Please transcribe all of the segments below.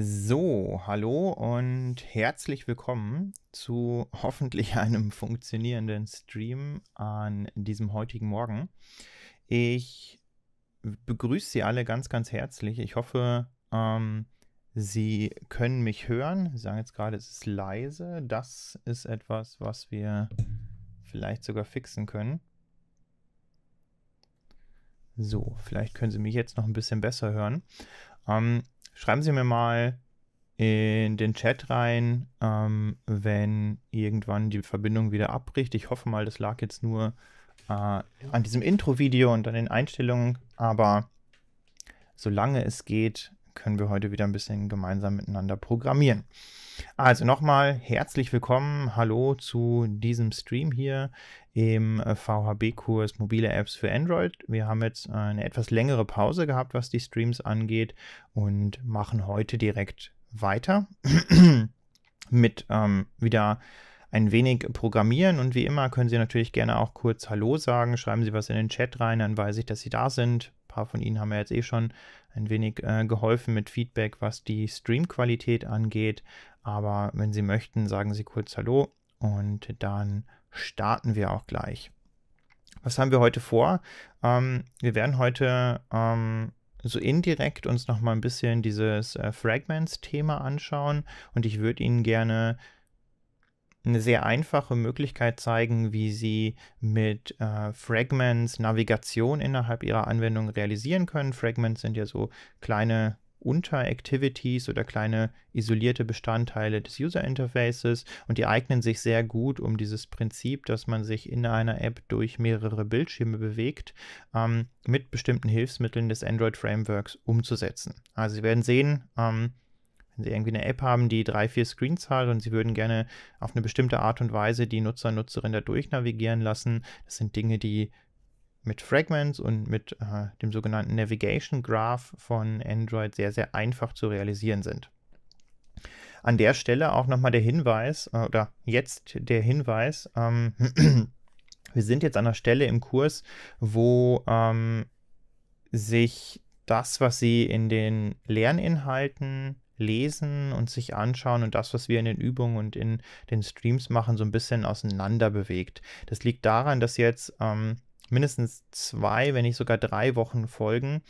So, hallo und herzlich willkommen zu hoffentlich einem funktionierenden Stream an diesem heutigen Morgen. Ich begrüße Sie alle ganz, ganz herzlich. Ich hoffe, ähm, Sie können mich hören. Sie sagen jetzt gerade, es ist leise. Das ist etwas, was wir vielleicht sogar fixen können. So, vielleicht können Sie mich jetzt noch ein bisschen besser hören. Ähm, schreiben Sie mir mal in den Chat rein, ähm, wenn irgendwann die Verbindung wieder abbricht. Ich hoffe mal, das lag jetzt nur äh, an diesem Intro-Video und an den Einstellungen, aber solange es geht, können wir heute wieder ein bisschen gemeinsam miteinander programmieren. Also nochmal herzlich willkommen, hallo zu diesem Stream hier im äh, VHB-Kurs Mobile Apps für Android. Wir haben jetzt eine etwas längere Pause gehabt, was die Streams angeht und machen heute direkt weiter mit ähm, wieder ein wenig programmieren und wie immer können Sie natürlich gerne auch kurz Hallo sagen, schreiben Sie was in den Chat rein, dann weiß ich, dass Sie da sind. Ein paar von Ihnen haben ja jetzt eh schon ein wenig äh, geholfen mit Feedback, was die Streamqualität angeht. Aber wenn Sie möchten, sagen Sie kurz Hallo und dann starten wir auch gleich. Was haben wir heute vor? Ähm, wir werden heute ähm, so indirekt uns nochmal ein bisschen dieses äh, Fragments-Thema anschauen und ich würde Ihnen gerne eine sehr einfache Möglichkeit zeigen, wie Sie mit äh, Fragments Navigation innerhalb Ihrer Anwendung realisieren können. Fragments sind ja so kleine Unteractivities oder kleine isolierte Bestandteile des User Interfaces und die eignen sich sehr gut um dieses Prinzip, dass man sich in einer App durch mehrere Bildschirme bewegt, ähm, mit bestimmten Hilfsmitteln des Android Frameworks umzusetzen. Also Sie werden sehen, ähm, wenn Sie irgendwie eine App haben, die drei, vier Screens hat und Sie würden gerne auf eine bestimmte Art und Weise die Nutzer, und Nutzerinnen da durchnavigieren lassen, das sind Dinge, die mit Fragments und mit äh, dem sogenannten Navigation Graph von Android sehr, sehr einfach zu realisieren sind. An der Stelle auch nochmal der Hinweis, äh, oder jetzt der Hinweis, ähm, wir sind jetzt an der Stelle im Kurs, wo ähm, sich das, was Sie in den Lerninhalten lesen und sich anschauen und das, was wir in den Übungen und in den Streams machen, so ein bisschen auseinander bewegt. Das liegt daran, dass jetzt ähm, mindestens zwei, wenn nicht sogar drei Wochen folgen,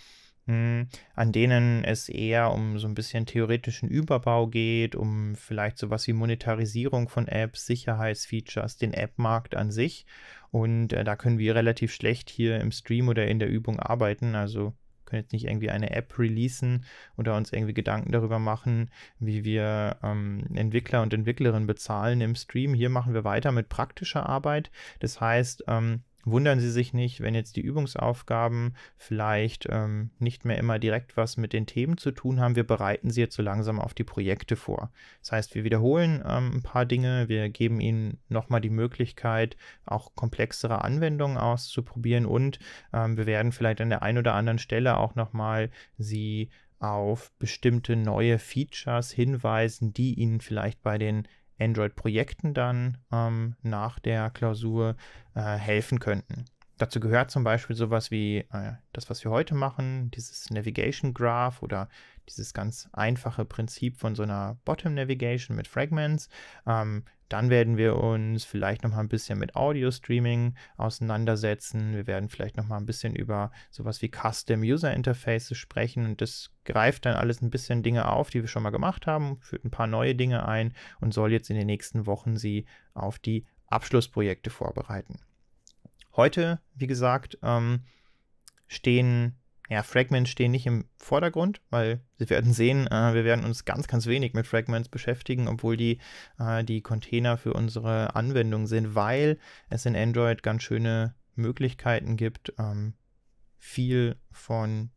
hm, an denen es eher um so ein bisschen theoretischen Überbau geht, um vielleicht sowas wie Monetarisierung von Apps, Sicherheitsfeatures, den App-Markt an sich. Und äh, da können wir relativ schlecht hier im Stream oder in der Übung arbeiten. Also können jetzt nicht irgendwie eine App releasen oder uns irgendwie Gedanken darüber machen, wie wir ähm, Entwickler und Entwicklerinnen bezahlen im Stream. Hier machen wir weiter mit praktischer Arbeit. Das heißt, ähm, wundern Sie sich nicht, wenn jetzt die Übungsaufgaben vielleicht ähm, nicht mehr immer direkt was mit den Themen zu tun haben. Wir bereiten sie jetzt so langsam auf die Projekte vor. Das heißt, wir wiederholen ähm, ein paar Dinge, wir geben Ihnen nochmal die Möglichkeit, auch komplexere Anwendungen auszuprobieren und ähm, wir werden vielleicht an der einen oder anderen Stelle auch nochmal Sie auf bestimmte neue Features hinweisen, die Ihnen vielleicht bei den Android-Projekten dann ähm, nach der Klausur äh, helfen könnten. Dazu gehört zum Beispiel sowas wie äh, das, was wir heute machen, dieses Navigation Graph oder dieses ganz einfache Prinzip von so einer Bottom Navigation mit Fragments. Ähm, dann werden wir uns vielleicht noch mal ein bisschen mit Audio-Streaming auseinandersetzen. Wir werden vielleicht noch mal ein bisschen über sowas wie Custom User Interfaces sprechen und das greift dann alles ein bisschen Dinge auf, die wir schon mal gemacht haben, führt ein paar neue Dinge ein und soll jetzt in den nächsten Wochen sie auf die Abschlussprojekte vorbereiten. Heute, wie gesagt, ähm, stehen ja, Fragments stehen nicht im Vordergrund, weil Sie werden sehen, äh, wir werden uns ganz, ganz wenig mit Fragments beschäftigen, obwohl die, äh, die Container für unsere Anwendung sind, weil es in Android ganz schöne Möglichkeiten gibt, ähm, viel von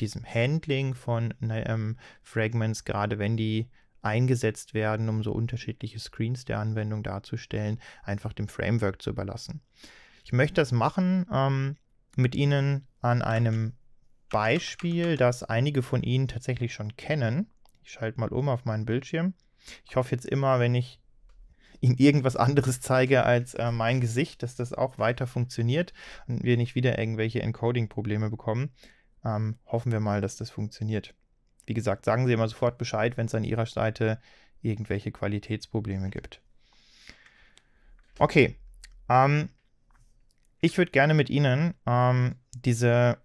diesem Handling von ähm, Fragments, gerade wenn die eingesetzt werden, um so unterschiedliche Screens der Anwendung darzustellen, einfach dem Framework zu überlassen. Ich möchte das machen ähm, mit Ihnen an einem Beispiel, das einige von Ihnen tatsächlich schon kennen. Ich schalte mal um auf meinen Bildschirm. Ich hoffe jetzt immer, wenn ich Ihnen irgendwas anderes zeige als äh, mein Gesicht, dass das auch weiter funktioniert und wir nicht wieder irgendwelche Encoding-Probleme bekommen. Ähm, hoffen wir mal, dass das funktioniert. Wie gesagt, sagen Sie immer sofort Bescheid, wenn es an Ihrer Seite irgendwelche Qualitätsprobleme gibt. Okay, ähm, ich würde gerne mit Ihnen ähm, diese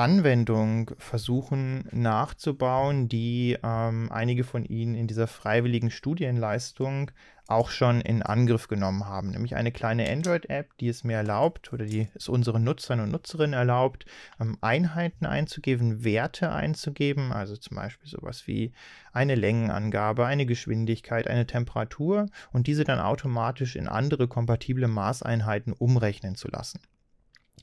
Anwendung versuchen nachzubauen, die ähm, einige von Ihnen in dieser freiwilligen Studienleistung auch schon in Angriff genommen haben, nämlich eine kleine Android-App, die es mir erlaubt oder die es unseren Nutzern und Nutzerinnen erlaubt, ähm, Einheiten einzugeben, Werte einzugeben, also zum Beispiel sowas wie eine Längenangabe, eine Geschwindigkeit, eine Temperatur und diese dann automatisch in andere kompatible Maßeinheiten umrechnen zu lassen.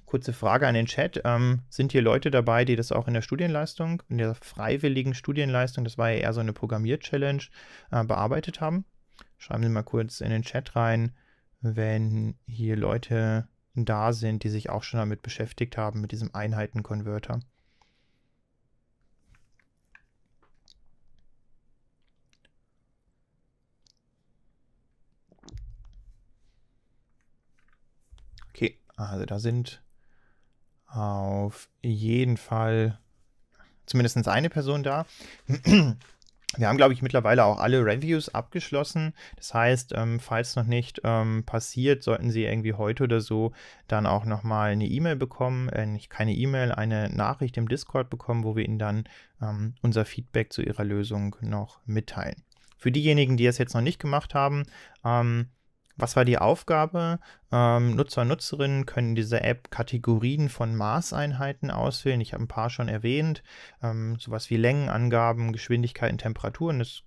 Kurze Frage an den Chat. Ähm, sind hier Leute dabei, die das auch in der Studienleistung, in der freiwilligen Studienleistung, das war ja eher so eine Programmier-Challenge, äh, bearbeitet haben? Schreiben Sie mal kurz in den Chat rein, wenn hier Leute da sind, die sich auch schon damit beschäftigt haben, mit diesem Einheiten-Converter. Okay, also da sind auf jeden Fall zumindest eine Person da. Wir haben, glaube ich, mittlerweile auch alle Reviews abgeschlossen. Das heißt, ähm, falls noch nicht ähm, passiert, sollten Sie irgendwie heute oder so dann auch nochmal eine E-Mail bekommen, äh, keine E-Mail, eine Nachricht im Discord bekommen, wo wir Ihnen dann ähm, unser Feedback zu Ihrer Lösung noch mitteilen. Für diejenigen, die es jetzt noch nicht gemacht haben, ähm, was war die Aufgabe? Ähm, Nutzer und Nutzerinnen können diese App Kategorien von Maßeinheiten auswählen. Ich habe ein paar schon erwähnt. Ähm, sowas wie Längenangaben, Geschwindigkeiten, Temperaturen. Das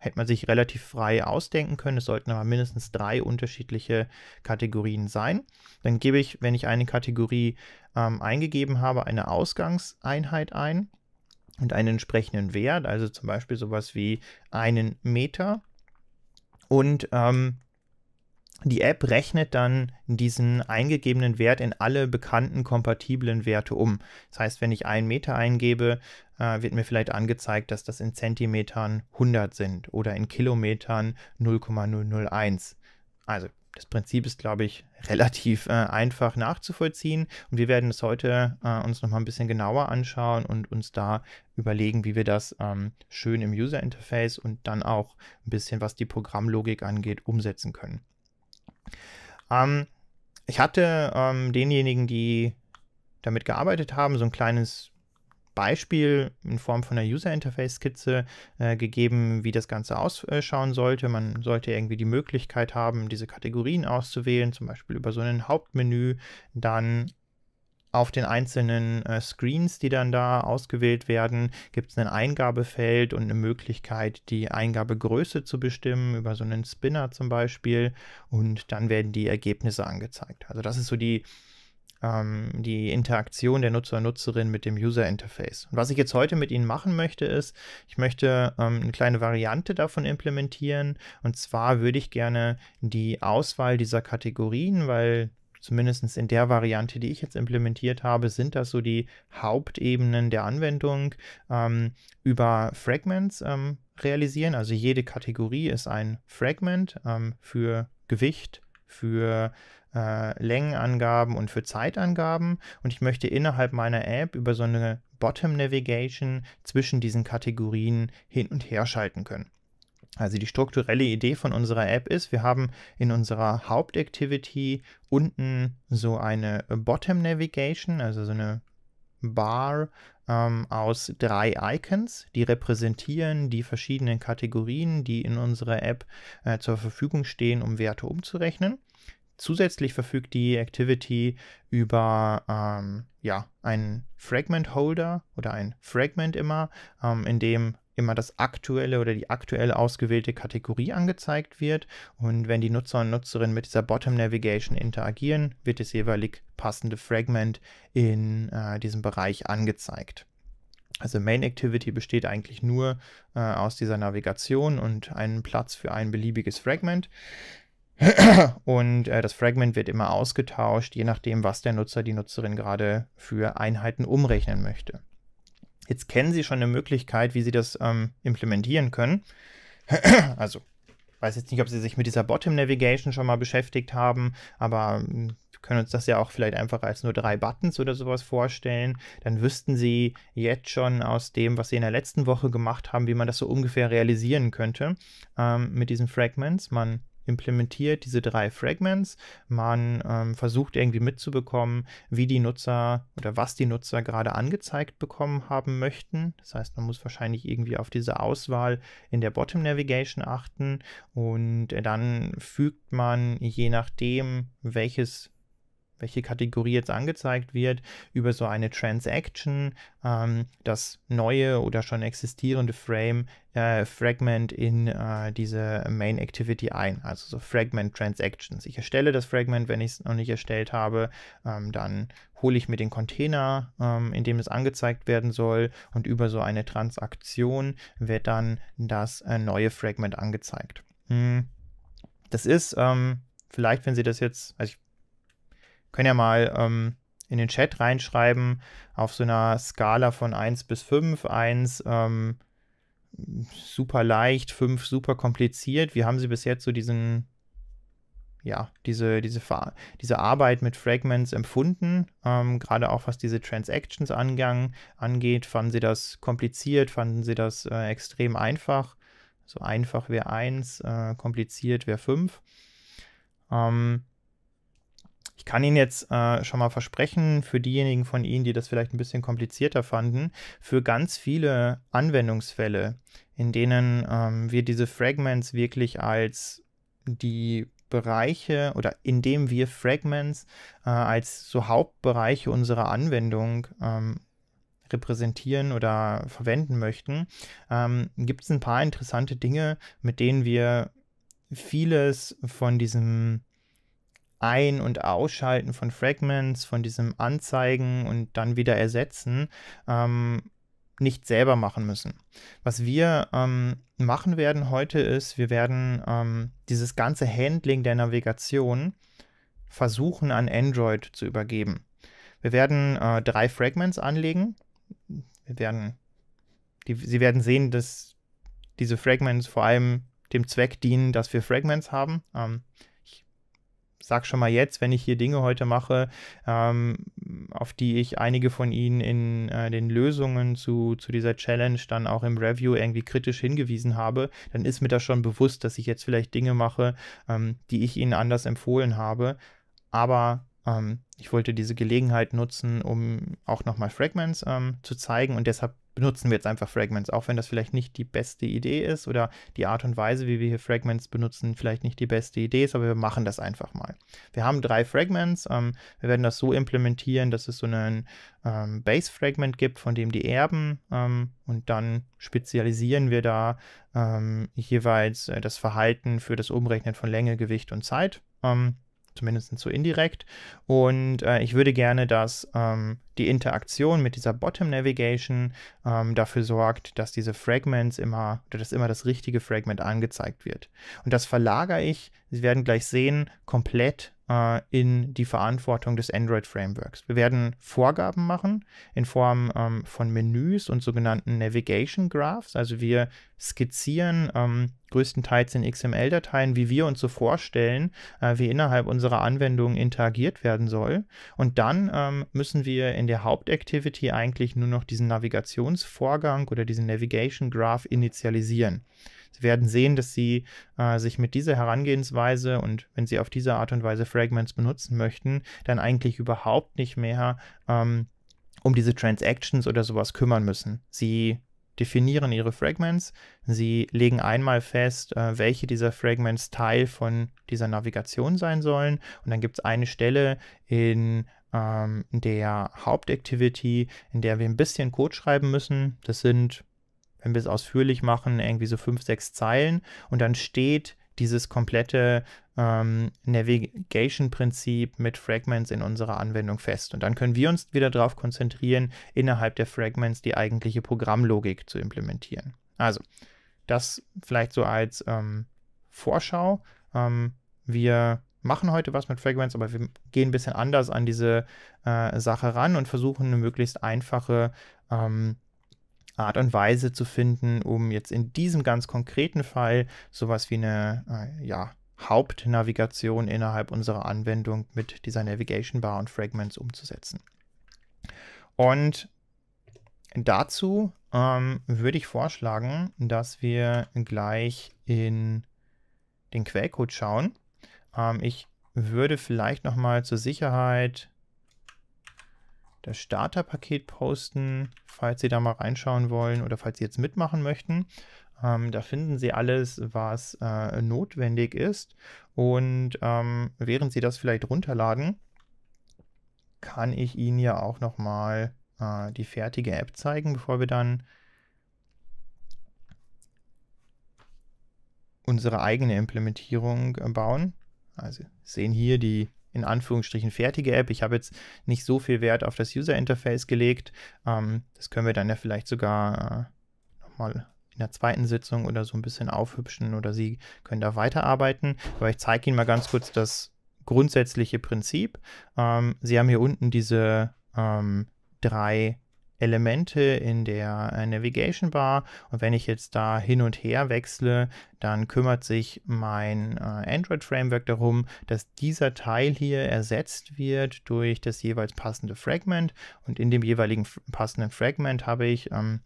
hätte man sich relativ frei ausdenken können. Es sollten aber mindestens drei unterschiedliche Kategorien sein. Dann gebe ich, wenn ich eine Kategorie ähm, eingegeben habe, eine Ausgangseinheit ein und einen entsprechenden Wert, also zum Beispiel sowas wie einen Meter. Und ähm, die App rechnet dann diesen eingegebenen Wert in alle bekannten kompatiblen Werte um. Das heißt, wenn ich einen Meter eingebe, äh, wird mir vielleicht angezeigt, dass das in Zentimetern 100 sind oder in Kilometern 0,001. Also das Prinzip ist, glaube ich, relativ äh, einfach nachzuvollziehen und wir werden es heute äh, uns noch mal ein bisschen genauer anschauen und uns da überlegen, wie wir das ähm, schön im User Interface und dann auch ein bisschen, was die Programmlogik angeht, umsetzen können. Ähm, ich hatte ähm, denjenigen, die damit gearbeitet haben, so ein kleines Beispiel in Form von einer User Interface Skizze äh, gegeben, wie das Ganze ausschauen sollte. Man sollte irgendwie die Möglichkeit haben, diese Kategorien auszuwählen, zum Beispiel über so ein Hauptmenü, dann auf den einzelnen äh, Screens, die dann da ausgewählt werden, gibt es ein Eingabefeld und eine Möglichkeit, die Eingabegröße zu bestimmen, über so einen Spinner zum Beispiel. Und dann werden die Ergebnisse angezeigt. Also das ist so die, ähm, die Interaktion der Nutzer und Nutzerin mit dem User Interface. Und was ich jetzt heute mit Ihnen machen möchte, ist, ich möchte ähm, eine kleine Variante davon implementieren. Und zwar würde ich gerne die Auswahl dieser Kategorien, weil zumindest in der Variante, die ich jetzt implementiert habe, sind das so die Hauptebenen der Anwendung ähm, über Fragments ähm, realisieren. Also jede Kategorie ist ein Fragment ähm, für Gewicht, für äh, Längenangaben und für Zeitangaben. Und ich möchte innerhalb meiner App über so eine Bottom Navigation zwischen diesen Kategorien hin und her schalten können. Also die strukturelle Idee von unserer App ist, wir haben in unserer Hauptaktivity unten so eine Bottom Navigation, also so eine Bar ähm, aus drei Icons, die repräsentieren die verschiedenen Kategorien, die in unserer App äh, zur Verfügung stehen, um Werte umzurechnen. Zusätzlich verfügt die Activity über ähm, ja, einen Fragment Holder oder ein Fragment immer, ähm, in dem immer das aktuelle oder die aktuell ausgewählte Kategorie angezeigt wird. Und wenn die Nutzer und Nutzerinnen mit dieser Bottom Navigation interagieren, wird das jeweilig passende Fragment in äh, diesem Bereich angezeigt. Also Main Activity besteht eigentlich nur äh, aus dieser Navigation und einem Platz für ein beliebiges Fragment. Und äh, das Fragment wird immer ausgetauscht, je nachdem, was der Nutzer, die Nutzerin gerade für Einheiten umrechnen möchte. Jetzt kennen Sie schon eine Möglichkeit, wie Sie das ähm, implementieren können. also, ich weiß jetzt nicht, ob Sie sich mit dieser Bottom Navigation schon mal beschäftigt haben, aber ähm, können uns das ja auch vielleicht einfach als nur drei Buttons oder sowas vorstellen. Dann wüssten Sie jetzt schon aus dem, was Sie in der letzten Woche gemacht haben, wie man das so ungefähr realisieren könnte ähm, mit diesen Fragments. Man implementiert diese drei Fragments. Man ähm, versucht irgendwie mitzubekommen, wie die Nutzer oder was die Nutzer gerade angezeigt bekommen haben möchten. Das heißt, man muss wahrscheinlich irgendwie auf diese Auswahl in der Bottom Navigation achten und äh, dann fügt man je nachdem, welches welche Kategorie jetzt angezeigt wird, über so eine Transaction ähm, das neue oder schon existierende Frame äh, Fragment in äh, diese Main Activity ein, also so Fragment Transactions. Ich erstelle das Fragment, wenn ich es noch nicht erstellt habe, ähm, dann hole ich mir den Container, ähm, in dem es angezeigt werden soll und über so eine Transaktion wird dann das äh, neue Fragment angezeigt. Hm. Das ist ähm, vielleicht, wenn Sie das jetzt, also ich können ja mal ähm, in den Chat reinschreiben, auf so einer Skala von 1 bis 5. 1 ähm, super leicht, 5 super kompliziert. Wie haben Sie bis jetzt so diesen, ja, diese, diese, diese Arbeit mit Fragments empfunden? Ähm, gerade auch was diese Transactions angang, angeht. Fanden Sie das kompliziert? Fanden Sie das äh, extrem einfach? So einfach wäre 1, äh, kompliziert wäre 5. Ähm, ich kann Ihnen jetzt äh, schon mal versprechen, für diejenigen von Ihnen, die das vielleicht ein bisschen komplizierter fanden, für ganz viele Anwendungsfälle, in denen ähm, wir diese Fragments wirklich als die Bereiche oder indem wir Fragments äh, als so Hauptbereiche unserer Anwendung ähm, repräsentieren oder verwenden möchten, ähm, gibt es ein paar interessante Dinge, mit denen wir vieles von diesem ein- und Ausschalten von Fragments, von diesem Anzeigen und dann wieder ersetzen, ähm, nicht selber machen müssen. Was wir ähm, machen werden heute ist, wir werden ähm, dieses ganze Handling der Navigation versuchen an Android zu übergeben. Wir werden äh, drei Fragments anlegen. Wir werden, die, Sie werden sehen, dass diese Fragments vor allem dem Zweck dienen, dass wir Fragments haben. Ähm, sag schon mal jetzt, wenn ich hier Dinge heute mache, ähm, auf die ich einige von Ihnen in äh, den Lösungen zu, zu dieser Challenge dann auch im Review irgendwie kritisch hingewiesen habe, dann ist mir das schon bewusst, dass ich jetzt vielleicht Dinge mache, ähm, die ich Ihnen anders empfohlen habe. Aber ähm, ich wollte diese Gelegenheit nutzen, um auch nochmal Fragments ähm, zu zeigen und deshalb benutzen wir jetzt einfach Fragments, auch wenn das vielleicht nicht die beste Idee ist oder die Art und Weise, wie wir hier Fragments benutzen, vielleicht nicht die beste Idee ist, aber wir machen das einfach mal. Wir haben drei Fragments, ähm, wir werden das so implementieren, dass es so einen ähm, Base-Fragment gibt, von dem die Erben ähm, und dann spezialisieren wir da ähm, jeweils äh, das Verhalten für das Umrechnen von Länge, Gewicht und Zeit. Ähm, zumindest so indirekt. Und äh, ich würde gerne, dass ähm, die Interaktion mit dieser Bottom Navigation ähm, dafür sorgt, dass diese Fragments immer, dass immer das richtige Fragment angezeigt wird. Und das verlagere ich, Sie werden gleich sehen, komplett äh, in die Verantwortung des Android-Frameworks. Wir werden Vorgaben machen in Form ähm, von Menüs und sogenannten Navigation Graphs. Also wir skizzieren ähm, größtenteils in XML-Dateien, wie wir uns so vorstellen, äh, wie innerhalb unserer Anwendung interagiert werden soll. Und dann ähm, müssen wir in der Hauptactivity eigentlich nur noch diesen Navigationsvorgang oder diesen Navigation Graph initialisieren. Sie werden sehen, dass sie äh, sich mit dieser Herangehensweise und wenn sie auf diese Art und Weise Fragments benutzen möchten, dann eigentlich überhaupt nicht mehr ähm, um diese Transactions oder sowas kümmern müssen. Sie definieren ihre Fragments. Sie legen einmal fest, äh, welche dieser Fragments Teil von dieser Navigation sein sollen. Und dann gibt es eine Stelle in ähm, der Hauptactivity, in der wir ein bisschen Code schreiben müssen. Das sind wenn wir es ausführlich machen, irgendwie so fünf, sechs Zeilen und dann steht dieses komplette ähm, Navigation-Prinzip mit Fragments in unserer Anwendung fest. Und dann können wir uns wieder darauf konzentrieren, innerhalb der Fragments die eigentliche Programmlogik zu implementieren. Also, das vielleicht so als ähm, Vorschau. Ähm, wir machen heute was mit Fragments, aber wir gehen ein bisschen anders an diese äh, Sache ran und versuchen eine möglichst einfache ähm, Art und Weise zu finden, um jetzt in diesem ganz konkreten Fall sowas wie eine äh, ja, Hauptnavigation innerhalb unserer Anwendung mit dieser Navigation Bar und Fragments umzusetzen. Und dazu ähm, würde ich vorschlagen, dass wir gleich in den Quellcode schauen. Ähm, ich würde vielleicht noch mal zur Sicherheit das Starterpaket posten, falls Sie da mal reinschauen wollen oder falls Sie jetzt mitmachen möchten. Ähm, da finden Sie alles, was äh, notwendig ist. Und ähm, während Sie das vielleicht runterladen, kann ich Ihnen ja auch nochmal äh, die fertige App zeigen, bevor wir dann unsere eigene Implementierung äh, bauen. Also sehen hier die in Anführungsstrichen fertige App. Ich habe jetzt nicht so viel Wert auf das User Interface gelegt. Ähm, das können wir dann ja vielleicht sogar äh, nochmal in der zweiten Sitzung oder so ein bisschen aufhübschen oder Sie können da weiterarbeiten. Aber ich zeige Ihnen mal ganz kurz das grundsätzliche Prinzip. Ähm, Sie haben hier unten diese ähm, drei Elemente in der äh, Navigation Bar und wenn ich jetzt da hin und her wechsle, dann kümmert sich mein äh, Android Framework darum, dass dieser Teil hier ersetzt wird durch das jeweils passende Fragment und in dem jeweiligen passenden Fragment habe ich ähm,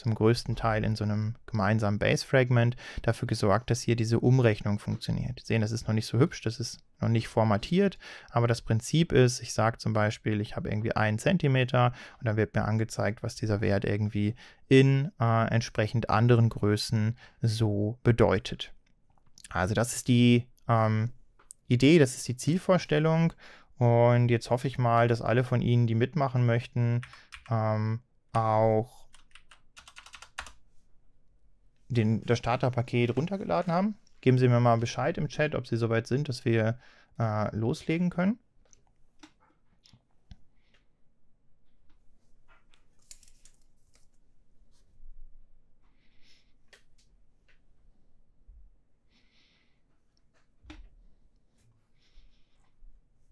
zum größten Teil in so einem gemeinsamen Base-Fragment dafür gesorgt, dass hier diese Umrechnung funktioniert. Sie sehen, das ist noch nicht so hübsch, das ist noch nicht formatiert, aber das Prinzip ist, ich sage zum Beispiel, ich habe irgendwie einen Zentimeter und dann wird mir angezeigt, was dieser Wert irgendwie in äh, entsprechend anderen Größen so bedeutet. Also das ist die ähm, Idee, das ist die Zielvorstellung und jetzt hoffe ich mal, dass alle von Ihnen, die mitmachen möchten, ähm, auch den, das Starterpaket runtergeladen haben. Geben Sie mir mal Bescheid im Chat, ob Sie soweit sind, dass wir äh, loslegen können.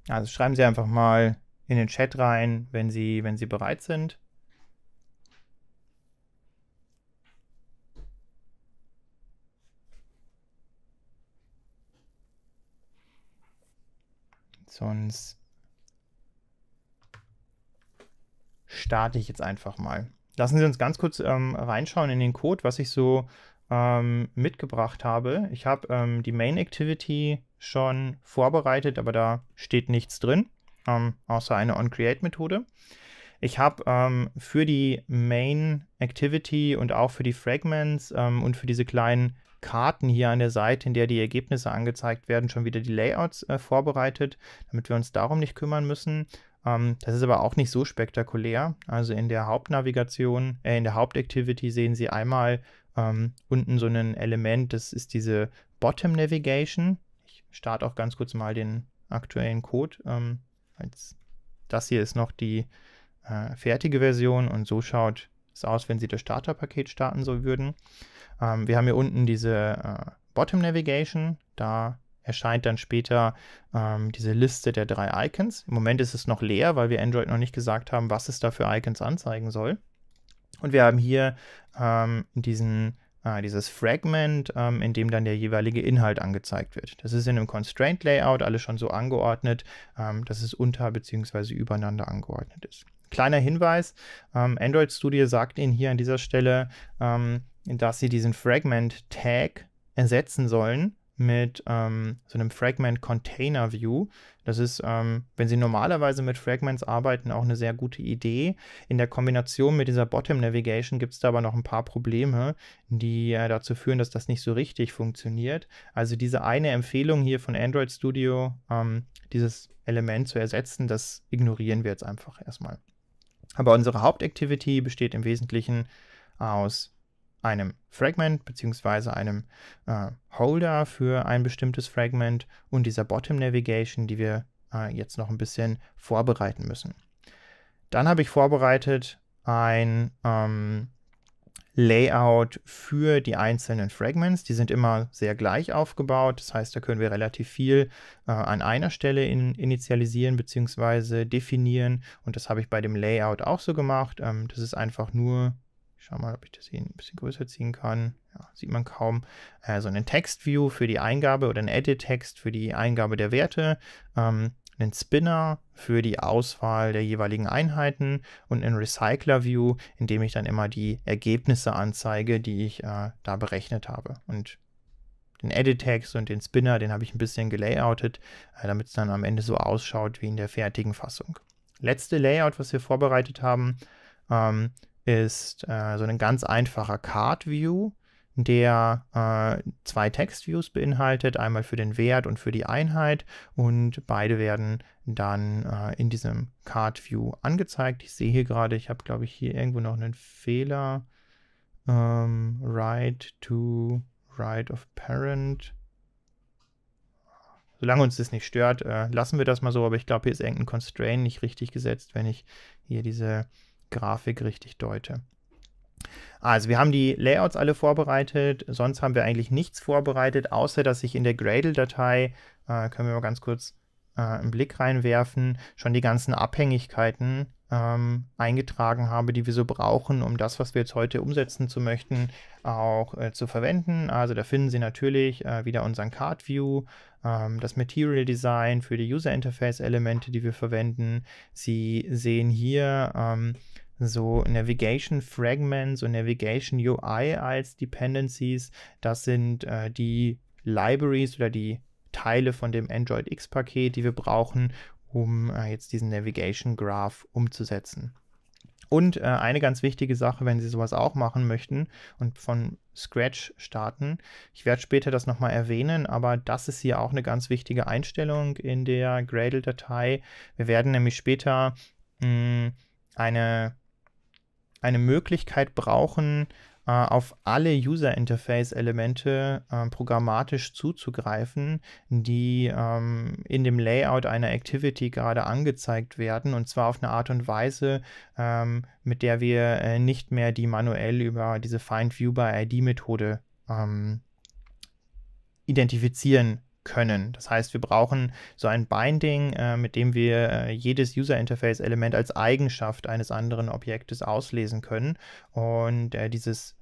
Also schreiben Sie einfach mal in den Chat rein, wenn Sie, wenn Sie bereit sind. Sonst starte ich jetzt einfach mal. Lassen Sie uns ganz kurz ähm, reinschauen in den Code, was ich so ähm, mitgebracht habe. Ich habe ähm, die Main Activity schon vorbereitet, aber da steht nichts drin, ähm, außer eine OnCreate-Methode. Ich habe ähm, für die Main Activity und auch für die Fragments ähm, und für diese kleinen Karten hier an der Seite, in der die Ergebnisse angezeigt werden, schon wieder die Layouts äh, vorbereitet, damit wir uns darum nicht kümmern müssen. Ähm, das ist aber auch nicht so spektakulär. Also in der Hauptnavigation, äh, in der Hauptactivity sehen Sie einmal ähm, unten so ein Element, das ist diese Bottom Navigation. Ich starte auch ganz kurz mal den aktuellen Code. Ähm, als das hier ist noch die äh, fertige Version und so schaut es aus, wenn Sie das Starterpaket starten so würden. Ähm, wir haben hier unten diese äh, Bottom Navigation. Da erscheint dann später ähm, diese Liste der drei Icons. Im Moment ist es noch leer, weil wir Android noch nicht gesagt haben, was es da für Icons anzeigen soll. Und wir haben hier ähm, diesen, äh, dieses Fragment, ähm, in dem dann der jeweilige Inhalt angezeigt wird. Das ist in einem Constraint Layout alles schon so angeordnet, ähm, dass es unter bzw. übereinander angeordnet ist kleiner Hinweis, ähm, Android Studio sagt Ihnen hier an dieser Stelle, ähm, dass Sie diesen Fragment-Tag ersetzen sollen mit ähm, so einem Fragment Container View. Das ist, ähm, wenn Sie normalerweise mit Fragments arbeiten, auch eine sehr gute Idee. In der Kombination mit dieser Bottom Navigation gibt es da aber noch ein paar Probleme, die äh, dazu führen, dass das nicht so richtig funktioniert. Also diese eine Empfehlung hier von Android Studio, ähm, dieses Element zu ersetzen, das ignorieren wir jetzt einfach erstmal. Aber unsere Hauptactivity besteht im Wesentlichen aus einem Fragment bzw. einem äh, Holder für ein bestimmtes Fragment und dieser Bottom Navigation, die wir äh, jetzt noch ein bisschen vorbereiten müssen. Dann habe ich vorbereitet ein ähm, Layout für die einzelnen Fragments. Die sind immer sehr gleich aufgebaut. Das heißt, da können wir relativ viel äh, an einer Stelle in, initialisieren bzw. definieren. Und das habe ich bei dem Layout auch so gemacht. Ähm, das ist einfach nur, ich schau mal, ob ich das hier ein bisschen größer ziehen kann. Ja, sieht man kaum. Äh, so also einen Text-View für die Eingabe oder ein Edit-Text für die Eingabe der Werte. Ähm, einen Spinner für die Auswahl der jeweiligen Einheiten und einen Recycler View, in dem ich dann immer die Ergebnisse anzeige, die ich äh, da berechnet habe. Und den Edit Text und den Spinner, den habe ich ein bisschen gelayoutet, äh, damit es dann am Ende so ausschaut wie in der fertigen Fassung. Letzte Layout, was wir vorbereitet haben, ähm, ist äh, so ein ganz einfacher Card View der äh, zwei Textviews beinhaltet, einmal für den Wert und für die Einheit und beide werden dann äh, in diesem Card View angezeigt. Ich sehe hier gerade, ich habe glaube ich hier irgendwo noch einen Fehler. Ähm, right to right of parent. Solange uns das nicht stört, äh, lassen wir das mal so, aber ich glaube, hier ist irgendein Constraint nicht richtig gesetzt, wenn ich hier diese Grafik richtig deute. Also wir haben die Layouts alle vorbereitet, sonst haben wir eigentlich nichts vorbereitet, außer dass ich in der Gradle-Datei, äh, können wir mal ganz kurz äh, einen Blick reinwerfen, schon die ganzen Abhängigkeiten ähm, eingetragen habe, die wir so brauchen, um das, was wir jetzt heute umsetzen zu möchten, auch äh, zu verwenden. Also da finden Sie natürlich äh, wieder unseren Card View, ähm, das Material Design für die User Interface Elemente, die wir verwenden. Sie sehen hier ähm, so Navigation Fragments und Navigation UI als Dependencies. Das sind äh, die Libraries oder die Teile von dem Android X-Paket, die wir brauchen, um äh, jetzt diesen Navigation Graph umzusetzen. Und äh, eine ganz wichtige Sache, wenn Sie sowas auch machen möchten und von Scratch starten, ich werde später das nochmal erwähnen, aber das ist hier auch eine ganz wichtige Einstellung in der Gradle-Datei. Wir werden nämlich später mh, hm, eine eine Möglichkeit brauchen, äh, auf alle User Interface Elemente äh, programmatisch zuzugreifen, die ähm, in dem Layout einer Activity gerade angezeigt werden und zwar auf eine Art und Weise, ähm, mit der wir äh, nicht mehr die manuell über diese Find View by ID Methode ähm, identifizieren können. Das heißt, wir brauchen so ein Binding, äh, mit dem wir äh, jedes User Interface Element als Eigenschaft eines anderen Objektes auslesen können. Und äh, dieses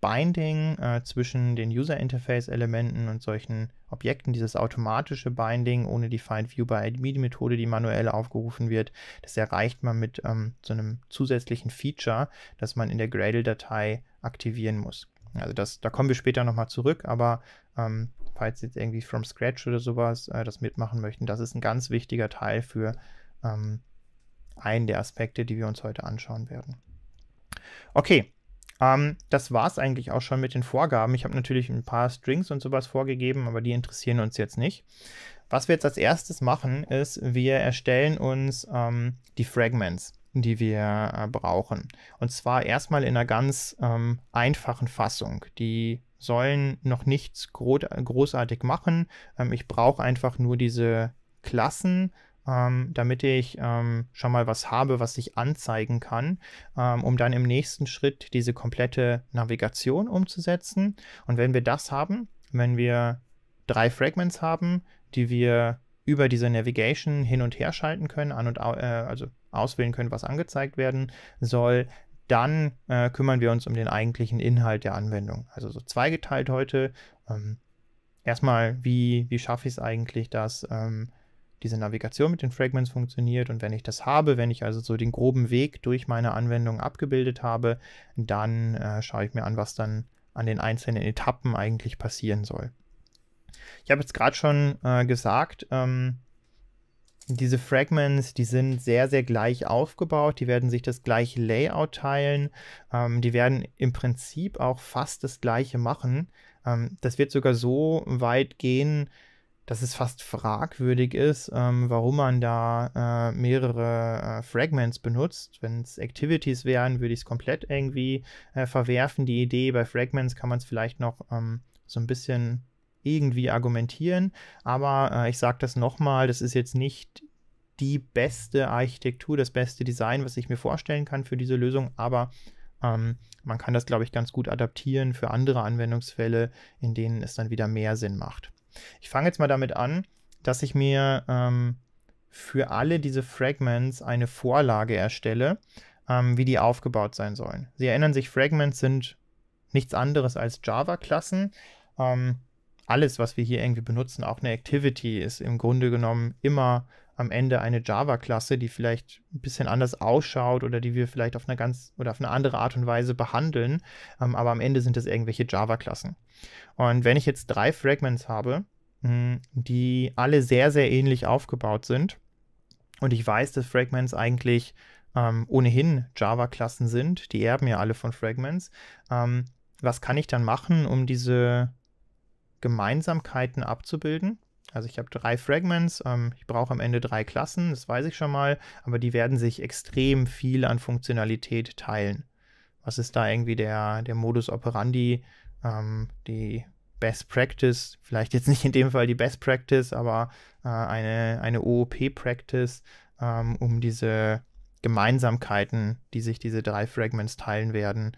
Binding äh, zwischen den User Interface Elementen und solchen Objekten, dieses automatische Binding ohne die Find View by Admin Methode, die manuell aufgerufen wird, das erreicht man mit ähm, so einem zusätzlichen Feature, das man in der Gradle Datei aktivieren muss. Also das, da kommen wir später nochmal zurück, aber ähm, falls jetzt irgendwie from scratch oder sowas äh, das mitmachen möchten, das ist ein ganz wichtiger Teil für ähm, einen der Aspekte, die wir uns heute anschauen werden. Okay, ähm, das war es eigentlich auch schon mit den Vorgaben. Ich habe natürlich ein paar Strings und sowas vorgegeben, aber die interessieren uns jetzt nicht. Was wir jetzt als erstes machen, ist, wir erstellen uns ähm, die Fragments, die wir äh, brauchen. Und zwar erstmal in einer ganz ähm, einfachen Fassung, die sollen noch nichts großartig machen. Ähm, ich brauche einfach nur diese Klassen, ähm, damit ich ähm, schon mal was habe, was ich anzeigen kann, ähm, um dann im nächsten Schritt diese komplette Navigation umzusetzen. Und wenn wir das haben, wenn wir drei Fragments haben, die wir über diese Navigation hin und her schalten können, an und au äh, also auswählen können, was angezeigt werden soll, dann äh, kümmern wir uns um den eigentlichen Inhalt der Anwendung. Also so zweigeteilt heute. Ähm, erstmal, wie, wie schaffe ich es eigentlich, dass ähm, diese Navigation mit den Fragments funktioniert und wenn ich das habe, wenn ich also so den groben Weg durch meine Anwendung abgebildet habe, dann äh, schaue ich mir an, was dann an den einzelnen Etappen eigentlich passieren soll. Ich habe jetzt gerade schon äh, gesagt, ähm, diese Fragments, die sind sehr, sehr gleich aufgebaut. Die werden sich das gleiche Layout teilen. Ähm, die werden im Prinzip auch fast das gleiche machen. Ähm, das wird sogar so weit gehen, dass es fast fragwürdig ist, ähm, warum man da äh, mehrere äh, Fragments benutzt. Wenn es Activities wären, würde ich es komplett irgendwie äh, verwerfen. Die Idee bei Fragments kann man es vielleicht noch ähm, so ein bisschen irgendwie argumentieren. Aber äh, ich sage das nochmal, das ist jetzt nicht die beste Architektur, das beste Design, was ich mir vorstellen kann für diese Lösung, aber ähm, man kann das, glaube ich, ganz gut adaptieren für andere Anwendungsfälle, in denen es dann wieder mehr Sinn macht. Ich fange jetzt mal damit an, dass ich mir ähm, für alle diese Fragments eine Vorlage erstelle, ähm, wie die aufgebaut sein sollen. Sie erinnern sich, Fragments sind nichts anderes als Java-Klassen. Ähm, alles, was wir hier irgendwie benutzen, auch eine Activity, ist im Grunde genommen immer am Ende eine Java-Klasse, die vielleicht ein bisschen anders ausschaut oder die wir vielleicht auf eine ganz oder auf eine andere Art und Weise behandeln. Ähm, aber am Ende sind es irgendwelche Java-Klassen. Und wenn ich jetzt drei Fragments habe, mh, hm, die alle sehr, sehr ähnlich aufgebaut sind, und ich weiß, dass Fragments eigentlich ähm, ohnehin Java-Klassen sind, die erben ja alle von Fragments, ähm, was kann ich dann machen, um diese Gemeinsamkeiten abzubilden. Also ich habe drei Fragments, ähm, ich brauche am Ende drei Klassen, das weiß ich schon mal, aber die werden sich extrem viel an Funktionalität teilen. Was ist da irgendwie der, der Modus operandi, ähm, die Best Practice, vielleicht jetzt nicht in dem Fall die Best Practice, aber äh, eine, eine OOP-Practice, ähm, um diese Gemeinsamkeiten, die sich diese drei Fragments teilen werden,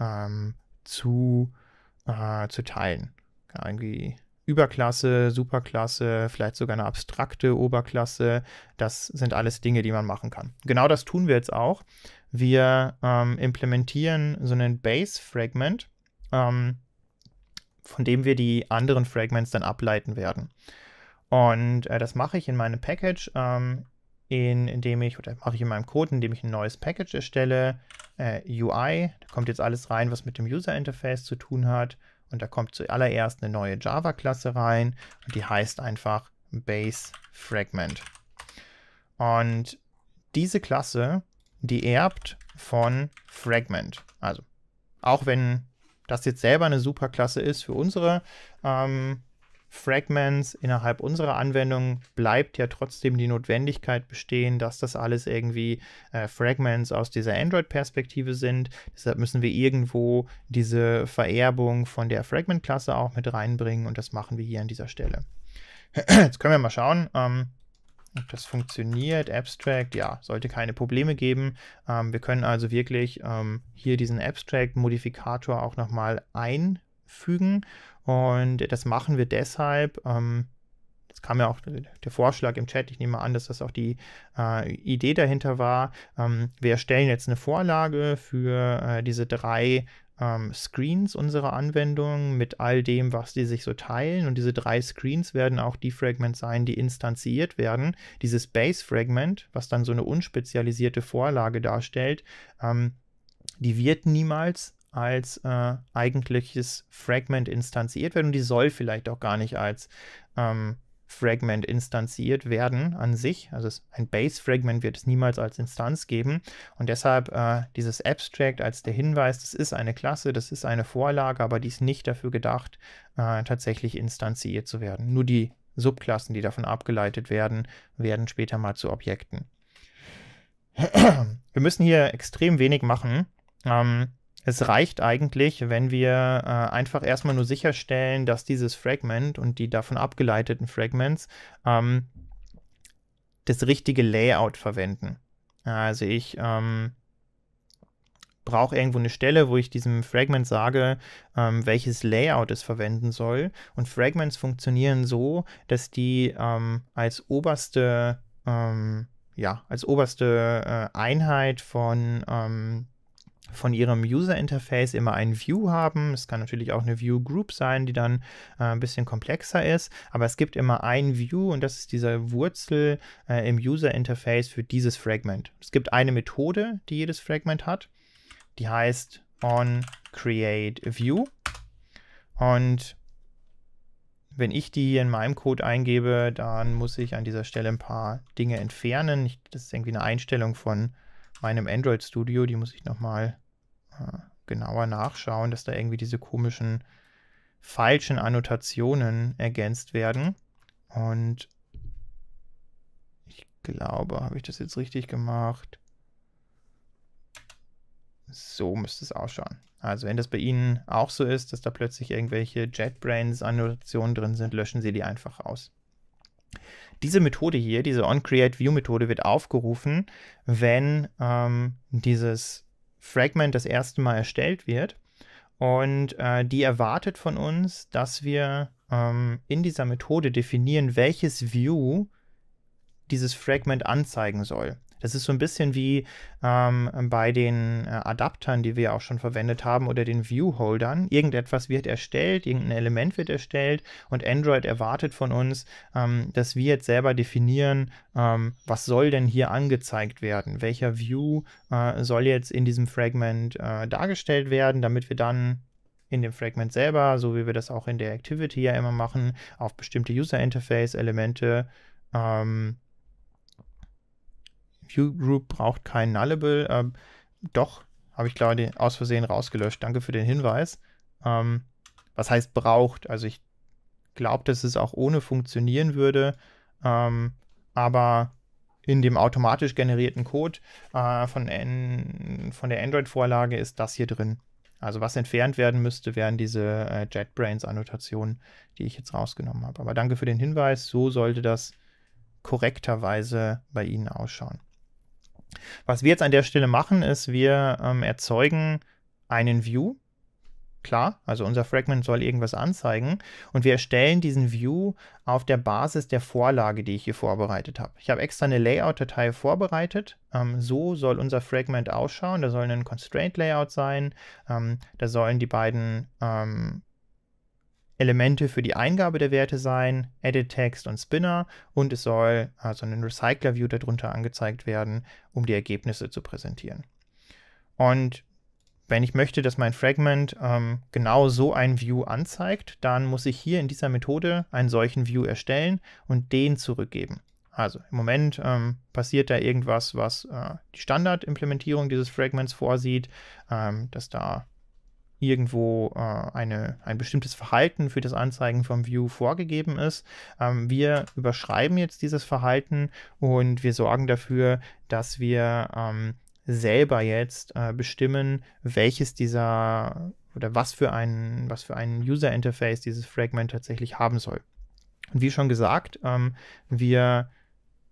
ähm, zu, äh, zu teilen ja, irgendwie Überklasse, Superklasse, vielleicht sogar eine abstrakte Oberklasse. Das sind alles Dinge, die man machen kann. Genau das tun wir jetzt auch. Wir ähm, implementieren so einen Base-Fragment, ähm, von dem wir die anderen Fragments dann ableiten werden. Und äh, das mache ich in meinem Package, ähm, indem ich, oder mache ich in meinem Code, indem ich ein neues Package erstelle, äh, UI, da kommt jetzt alles rein, was mit dem User-Interface zu tun hat, und da kommt zuallererst eine neue Java-Klasse rein und die heißt einfach Base Fragment. Und diese Klasse, die erbt von Fragment. Also, auch wenn das jetzt selber eine Superklasse ist für unsere ähm, Fragments innerhalb unserer Anwendung bleibt ja trotzdem die Notwendigkeit bestehen, dass das alles irgendwie äh, Fragments aus dieser Android-Perspektive sind. Deshalb müssen wir irgendwo diese Vererbung von der Fragment-Klasse auch mit reinbringen und das machen wir hier an dieser Stelle. Jetzt können wir mal schauen. Ähm, ob das funktioniert, Abstract, ja, sollte keine Probleme geben. Ähm, wir können also wirklich ähm, hier diesen Abstract-Modifikator auch nochmal ein einfügen. Und das machen wir deshalb. Ähm, es kam ja auch der Vorschlag im Chat, ich nehme an, dass das auch die äh, Idee dahinter war. Ähm, wir erstellen jetzt eine Vorlage für äh, diese drei ähm, Screens unserer Anwendung mit all dem, was die sich so teilen. Und diese drei Screens werden auch die Fragments sein, die instanziert werden. Dieses Base-Fragment, was dann so eine unspezialisierte Vorlage darstellt, ähm, die wird niemals als äh, eigentliches Fragment instanziert werden und die soll vielleicht auch gar nicht als ähm, Fragment instanziert werden an sich. Also ein Base-Fragment wird es niemals als Instanz geben. Und deshalb äh, dieses Abstract als der Hinweis, das ist eine Klasse, das ist eine Vorlage, aber die ist nicht dafür gedacht, äh, tatsächlich instanziert zu werden. Nur die Subklassen, die davon abgeleitet werden, werden später mal zu Objekten. Wir müssen hier extrem wenig machen. Ähm, es reicht eigentlich, wenn wir äh, einfach erstmal nur sicherstellen, dass dieses Fragment und die davon abgeleiteten Fragments ähm, das richtige Layout verwenden. Also ich ähm, brauche irgendwo eine Stelle, wo ich diesem Fragment sage, ähm, welches Layout es verwenden soll. Und Fragments funktionieren so, dass die ähm, als oberste, ähm, ja, als oberste äh, Einheit von ähm, von ihrem User Interface immer ein View haben. Es kann natürlich auch eine View Group sein, die dann äh, ein bisschen komplexer ist, aber es gibt immer ein View und das ist dieser Wurzel äh, im User Interface für dieses Fragment. Es gibt eine Methode, die jedes Fragment hat, die heißt on create view und wenn ich die hier in meinem Code eingebe, dann muss ich an dieser Stelle ein paar Dinge entfernen. Ich, das ist irgendwie eine Einstellung von meinem Android Studio, die muss ich nochmal äh, genauer nachschauen, dass da irgendwie diese komischen falschen Annotationen ergänzt werden. Und ich glaube, habe ich das jetzt richtig gemacht? So müsste es ausschauen. Also wenn das bei Ihnen auch so ist, dass da plötzlich irgendwelche JetBrains-Annotationen drin sind, löschen Sie die einfach aus. Diese Methode hier, diese OnCreateView-Methode wird aufgerufen, wenn ähm, dieses Fragment das erste Mal erstellt wird. Und äh, die erwartet von uns, dass wir ähm, in dieser Methode definieren, welches View dieses Fragment anzeigen soll. Das ist so ein bisschen wie ähm, bei den äh, Adaptern, die wir auch schon verwendet haben, oder den Viewholdern. Irgendetwas wird erstellt, irgendein Element wird erstellt und Android erwartet von uns, ähm, dass wir jetzt selber definieren, ähm, was soll denn hier angezeigt werden, welcher View äh, soll jetzt in diesem Fragment äh, dargestellt werden, damit wir dann in dem Fragment selber, so wie wir das auch in der Activity ja immer machen, auf bestimmte User Interface Elemente ähm, ViewGroup braucht kein Nullable. Ähm, doch, habe ich glaube aus Versehen rausgelöscht. Danke für den Hinweis. Ähm, was heißt braucht? Also ich glaube, dass es auch ohne funktionieren würde. Ähm, aber in dem automatisch generierten Code äh, von, N, von der Android-Vorlage ist das hier drin. Also was entfernt werden müsste, wären diese äh, JetBrains-Annotationen, die ich jetzt rausgenommen habe. Aber danke für den Hinweis. So sollte das korrekterweise bei Ihnen ausschauen. Was wir jetzt an der Stelle machen, ist, wir ähm, erzeugen einen View. Klar, also unser Fragment soll irgendwas anzeigen und wir erstellen diesen View auf der Basis der Vorlage, die ich hier vorbereitet habe. Ich habe extra eine Layout-Datei vorbereitet. Ähm, so soll unser Fragment ausschauen. Da soll ein Constraint-Layout sein. Ähm, da sollen die beiden ähm, Elemente für die Eingabe der Werte sein, Edit Text und Spinner und es soll also ein Recycler View darunter angezeigt werden, um die Ergebnisse zu präsentieren. Und wenn ich möchte, dass mein Fragment ähm, genau so ein View anzeigt, dann muss ich hier in dieser Methode einen solchen View erstellen und den zurückgeben. Also im Moment ähm, passiert da irgendwas, was äh, die Standardimplementierung dieses Fragments vorsieht, ähm, dass da irgendwo äh, eine, ein bestimmtes Verhalten für das Anzeigen vom View vorgegeben ist. Ähm, wir überschreiben jetzt dieses Verhalten und wir sorgen dafür, dass wir ähm, selber jetzt äh, bestimmen, welches dieser oder was für ein, was für ein User Interface dieses Fragment tatsächlich haben soll. Und wie schon gesagt, ähm, wir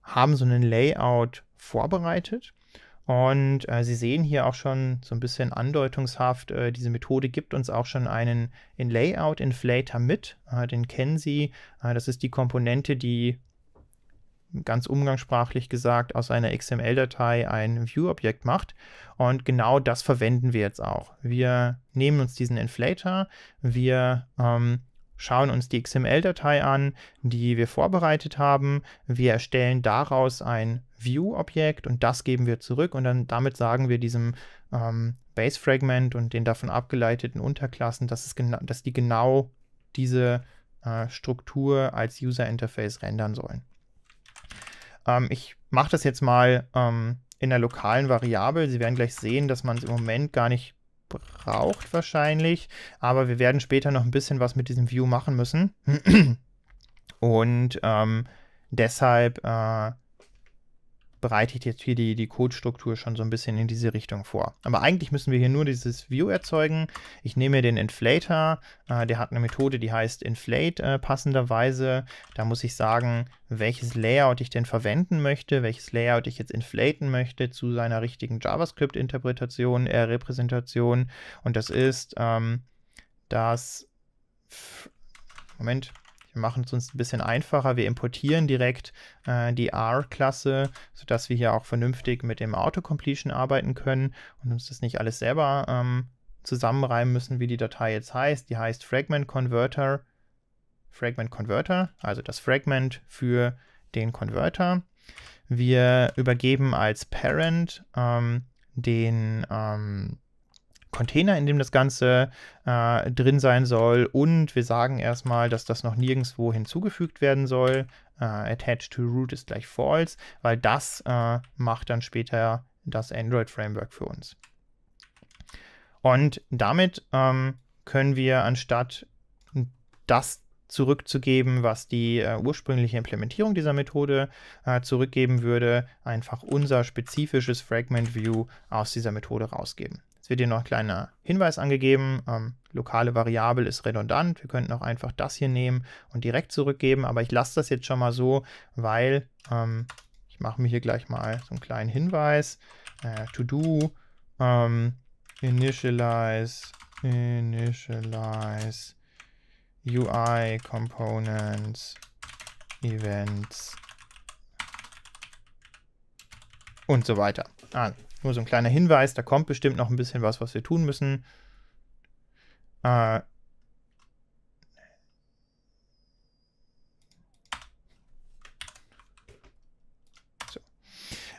haben so einen Layout vorbereitet und äh, Sie sehen hier auch schon so ein bisschen andeutungshaft, äh, diese Methode gibt uns auch schon einen in Layout Inflator mit. Äh, den kennen Sie. Äh, das ist die Komponente, die ganz umgangssprachlich gesagt aus einer XML-Datei ein View-Objekt macht. Und genau das verwenden wir jetzt auch. Wir nehmen uns diesen Inflator, wir ähm, schauen uns die XML-Datei an, die wir vorbereitet haben. Wir erstellen daraus ein View-Objekt und das geben wir zurück und dann damit sagen wir diesem ähm, Base-Fragment und den davon abgeleiteten Unterklassen, dass, es dass die genau diese äh, Struktur als User-Interface rendern sollen. Ähm, ich mache das jetzt mal ähm, in der lokalen Variable. Sie werden gleich sehen, dass man es im Moment gar nicht braucht wahrscheinlich. Aber wir werden später noch ein bisschen was mit diesem View machen müssen. Und ähm, deshalb äh, bereitet jetzt hier die, die Code-Struktur schon so ein bisschen in diese Richtung vor. Aber eigentlich müssen wir hier nur dieses View erzeugen. Ich nehme den Inflator, äh, der hat eine Methode, die heißt Inflate äh, passenderweise. Da muss ich sagen, welches Layout ich denn verwenden möchte, welches Layout ich jetzt inflaten möchte zu seiner richtigen JavaScript-Interpretation, äh, Repräsentation. Und das ist ähm, das... Moment, wir machen es uns ein bisschen einfacher. Wir importieren direkt äh, die R-Klasse, sodass wir hier auch vernünftig mit dem Autocompletion arbeiten können und uns das nicht alles selber ähm, zusammenreimen müssen, wie die Datei jetzt heißt. Die heißt Fragment Converter, Fragment Converter, also das Fragment für den Converter. Wir übergeben als Parent ähm, den, ähm, Container, in dem das Ganze äh, drin sein soll. Und wir sagen erstmal, dass das noch nirgendwo hinzugefügt werden soll. Äh, attached to root ist gleich false, weil das äh, macht dann später das Android-Framework für uns. Und damit ähm, können wir anstatt das zurückzugeben, was die äh, ursprüngliche Implementierung dieser Methode äh, zurückgeben würde, einfach unser spezifisches Fragment View aus dieser Methode rausgeben. Jetzt wird hier noch ein kleiner Hinweis angegeben. Ähm, lokale Variable ist redundant. Wir könnten auch einfach das hier nehmen und direkt zurückgeben. Aber ich lasse das jetzt schon mal so, weil ähm, ich mache mir hier gleich mal so einen kleinen Hinweis. Äh, to do ähm, initialize initialize UI Components Events und so weiter. Also, nur so ein kleiner Hinweis, da kommt bestimmt noch ein bisschen was, was wir tun müssen. Äh, so.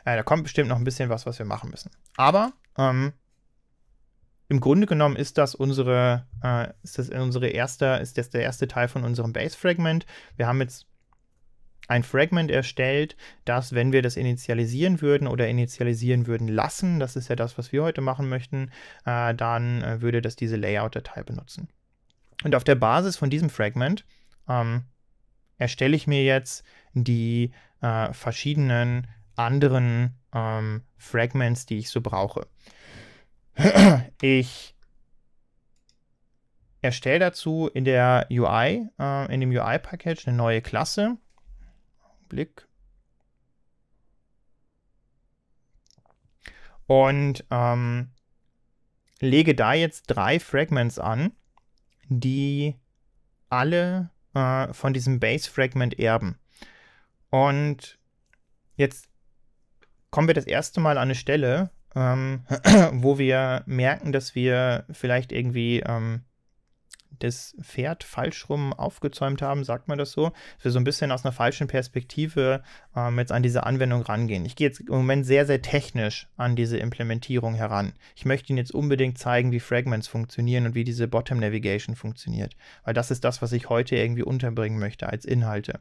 äh, da kommt bestimmt noch ein bisschen was, was wir machen müssen. Aber ähm, im Grunde genommen ist das unsere, äh, ist das unsere erste, ist das der erste Teil von unserem Base-Fragment. Wir haben jetzt ein Fragment erstellt, das, wenn wir das initialisieren würden oder initialisieren würden lassen, das ist ja das, was wir heute machen möchten, äh, dann äh, würde das diese Layout-Datei benutzen. Und auf der Basis von diesem Fragment ähm, erstelle ich mir jetzt die äh, verschiedenen anderen ähm, Fragments, die ich so brauche. ich erstelle dazu in der UI, äh, in dem UI-Package eine neue Klasse Augenblick. Und ähm, lege da jetzt drei Fragments an, die alle äh, von diesem Base-Fragment erben. Und jetzt kommen wir das erste Mal an eine Stelle, ähm, wo wir merken, dass wir vielleicht irgendwie ähm, das Pferd falsch rum aufgezäumt haben, sagt man das so, dass wir so ein bisschen aus einer falschen Perspektive ähm, jetzt an diese Anwendung rangehen. Ich gehe jetzt im Moment sehr, sehr technisch an diese Implementierung heran. Ich möchte Ihnen jetzt unbedingt zeigen, wie Fragments funktionieren und wie diese Bottom Navigation funktioniert, weil das ist das, was ich heute irgendwie unterbringen möchte als Inhalte.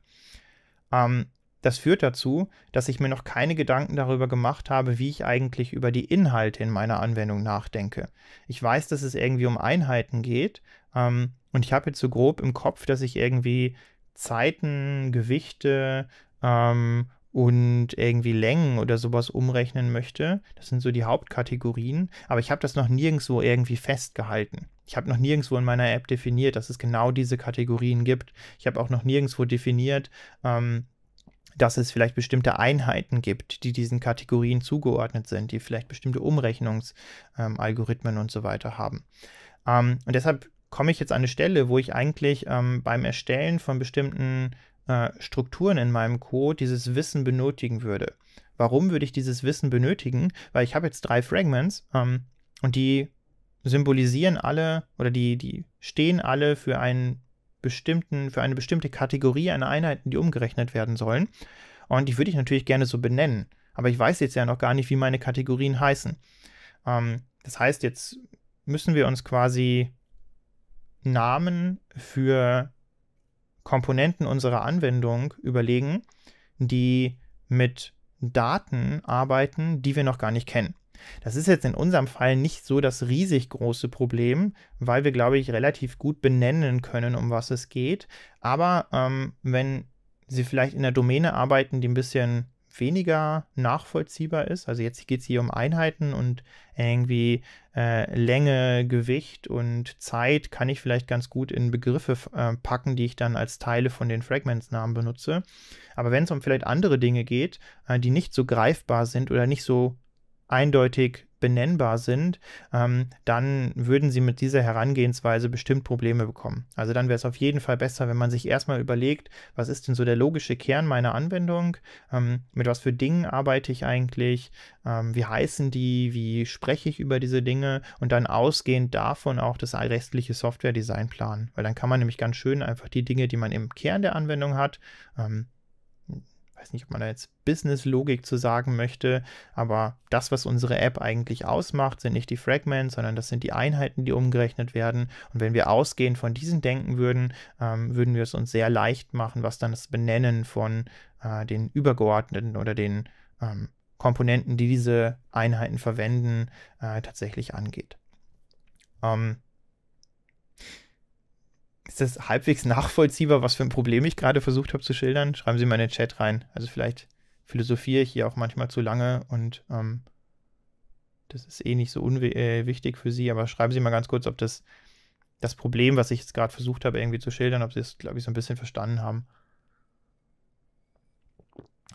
Ähm, das führt dazu, dass ich mir noch keine Gedanken darüber gemacht habe, wie ich eigentlich über die Inhalte in meiner Anwendung nachdenke. Ich weiß, dass es irgendwie um Einheiten geht ähm, und ich habe jetzt so grob im Kopf, dass ich irgendwie Zeiten, Gewichte ähm, und irgendwie Längen oder sowas umrechnen möchte. Das sind so die Hauptkategorien, aber ich habe das noch nirgendwo irgendwie festgehalten. Ich habe noch nirgendwo in meiner App definiert, dass es genau diese Kategorien gibt. Ich habe auch noch nirgendwo definiert, ähm, dass es vielleicht bestimmte Einheiten gibt, die diesen Kategorien zugeordnet sind, die vielleicht bestimmte Umrechnungsalgorithmen ähm, und so weiter haben. Ähm, und deshalb komme ich jetzt an eine Stelle, wo ich eigentlich ähm, beim Erstellen von bestimmten äh, Strukturen in meinem Code dieses Wissen benötigen würde. Warum würde ich dieses Wissen benötigen? Weil ich habe jetzt drei Fragments ähm, und die symbolisieren alle oder die, die stehen alle für einen bestimmten, für eine bestimmte Kategorie an Einheiten, die umgerechnet werden sollen. Und die würde ich natürlich gerne so benennen. Aber ich weiß jetzt ja noch gar nicht, wie meine Kategorien heißen. Ähm, das heißt, jetzt müssen wir uns quasi Namen für Komponenten unserer Anwendung überlegen, die mit Daten arbeiten, die wir noch gar nicht kennen. Das ist jetzt in unserem Fall nicht so das riesig große Problem, weil wir, glaube ich, relativ gut benennen können, um was es geht. Aber ähm, wenn Sie vielleicht in der Domäne arbeiten, die ein bisschen weniger nachvollziehbar ist. Also jetzt geht es hier um Einheiten und irgendwie äh, Länge, Gewicht und Zeit kann ich vielleicht ganz gut in Begriffe äh, packen, die ich dann als Teile von den Fragmentsnamen benutze. Aber wenn es um vielleicht andere Dinge geht, äh, die nicht so greifbar sind oder nicht so eindeutig benennbar sind, ähm, dann würden sie mit dieser Herangehensweise bestimmt Probleme bekommen. Also dann wäre es auf jeden Fall besser, wenn man sich erstmal überlegt, was ist denn so der logische Kern meiner Anwendung, ähm, mit was für Dingen arbeite ich eigentlich, ähm, wie heißen die, wie spreche ich über diese Dinge und dann ausgehend davon auch das restliche Software-Design planen, weil dann kann man nämlich ganz schön einfach die Dinge, die man im Kern der Anwendung hat, ähm, weiß nicht, ob man da jetzt Business-Logik zu sagen möchte, aber das, was unsere App eigentlich ausmacht, sind nicht die Fragments, sondern das sind die Einheiten, die umgerechnet werden. Und wenn wir ausgehend von diesen denken würden, ähm, würden wir es uns sehr leicht machen, was dann das Benennen von äh, den übergeordneten oder den ähm, Komponenten, die diese Einheiten verwenden, äh, tatsächlich angeht. Ähm, ist das halbwegs nachvollziehbar, was für ein Problem ich gerade versucht habe zu schildern? Schreiben Sie mal in den Chat rein. Also vielleicht philosophiere ich hier auch manchmal zu lange und ähm, das ist eh nicht so äh, für Sie, aber schreiben Sie mal ganz kurz, ob das, das Problem, was ich jetzt gerade versucht habe, irgendwie zu schildern, ob Sie es, glaube ich, so ein bisschen verstanden haben.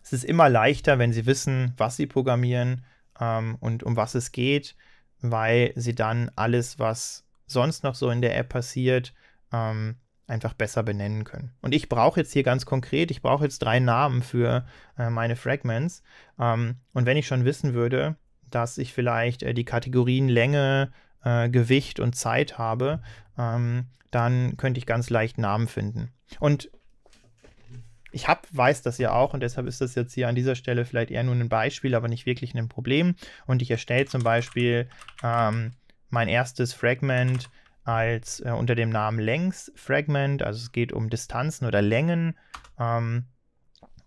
Es ist immer leichter, wenn Sie wissen, was Sie programmieren ähm, und um was es geht, weil Sie dann alles, was sonst noch so in der App passiert, ähm, einfach besser benennen können. Und ich brauche jetzt hier ganz konkret, ich brauche jetzt drei Namen für äh, meine Fragments. Ähm, und wenn ich schon wissen würde, dass ich vielleicht äh, die Kategorien Länge, äh, Gewicht und Zeit habe, ähm, dann könnte ich ganz leicht Namen finden. Und ich hab, weiß das ja auch und deshalb ist das jetzt hier an dieser Stelle vielleicht eher nur ein Beispiel, aber nicht wirklich ein Problem. Und ich erstelle zum Beispiel ähm, mein erstes Fragment als äh, unter dem Namen Length Fragment. Also es geht um Distanzen oder Längen. Ähm,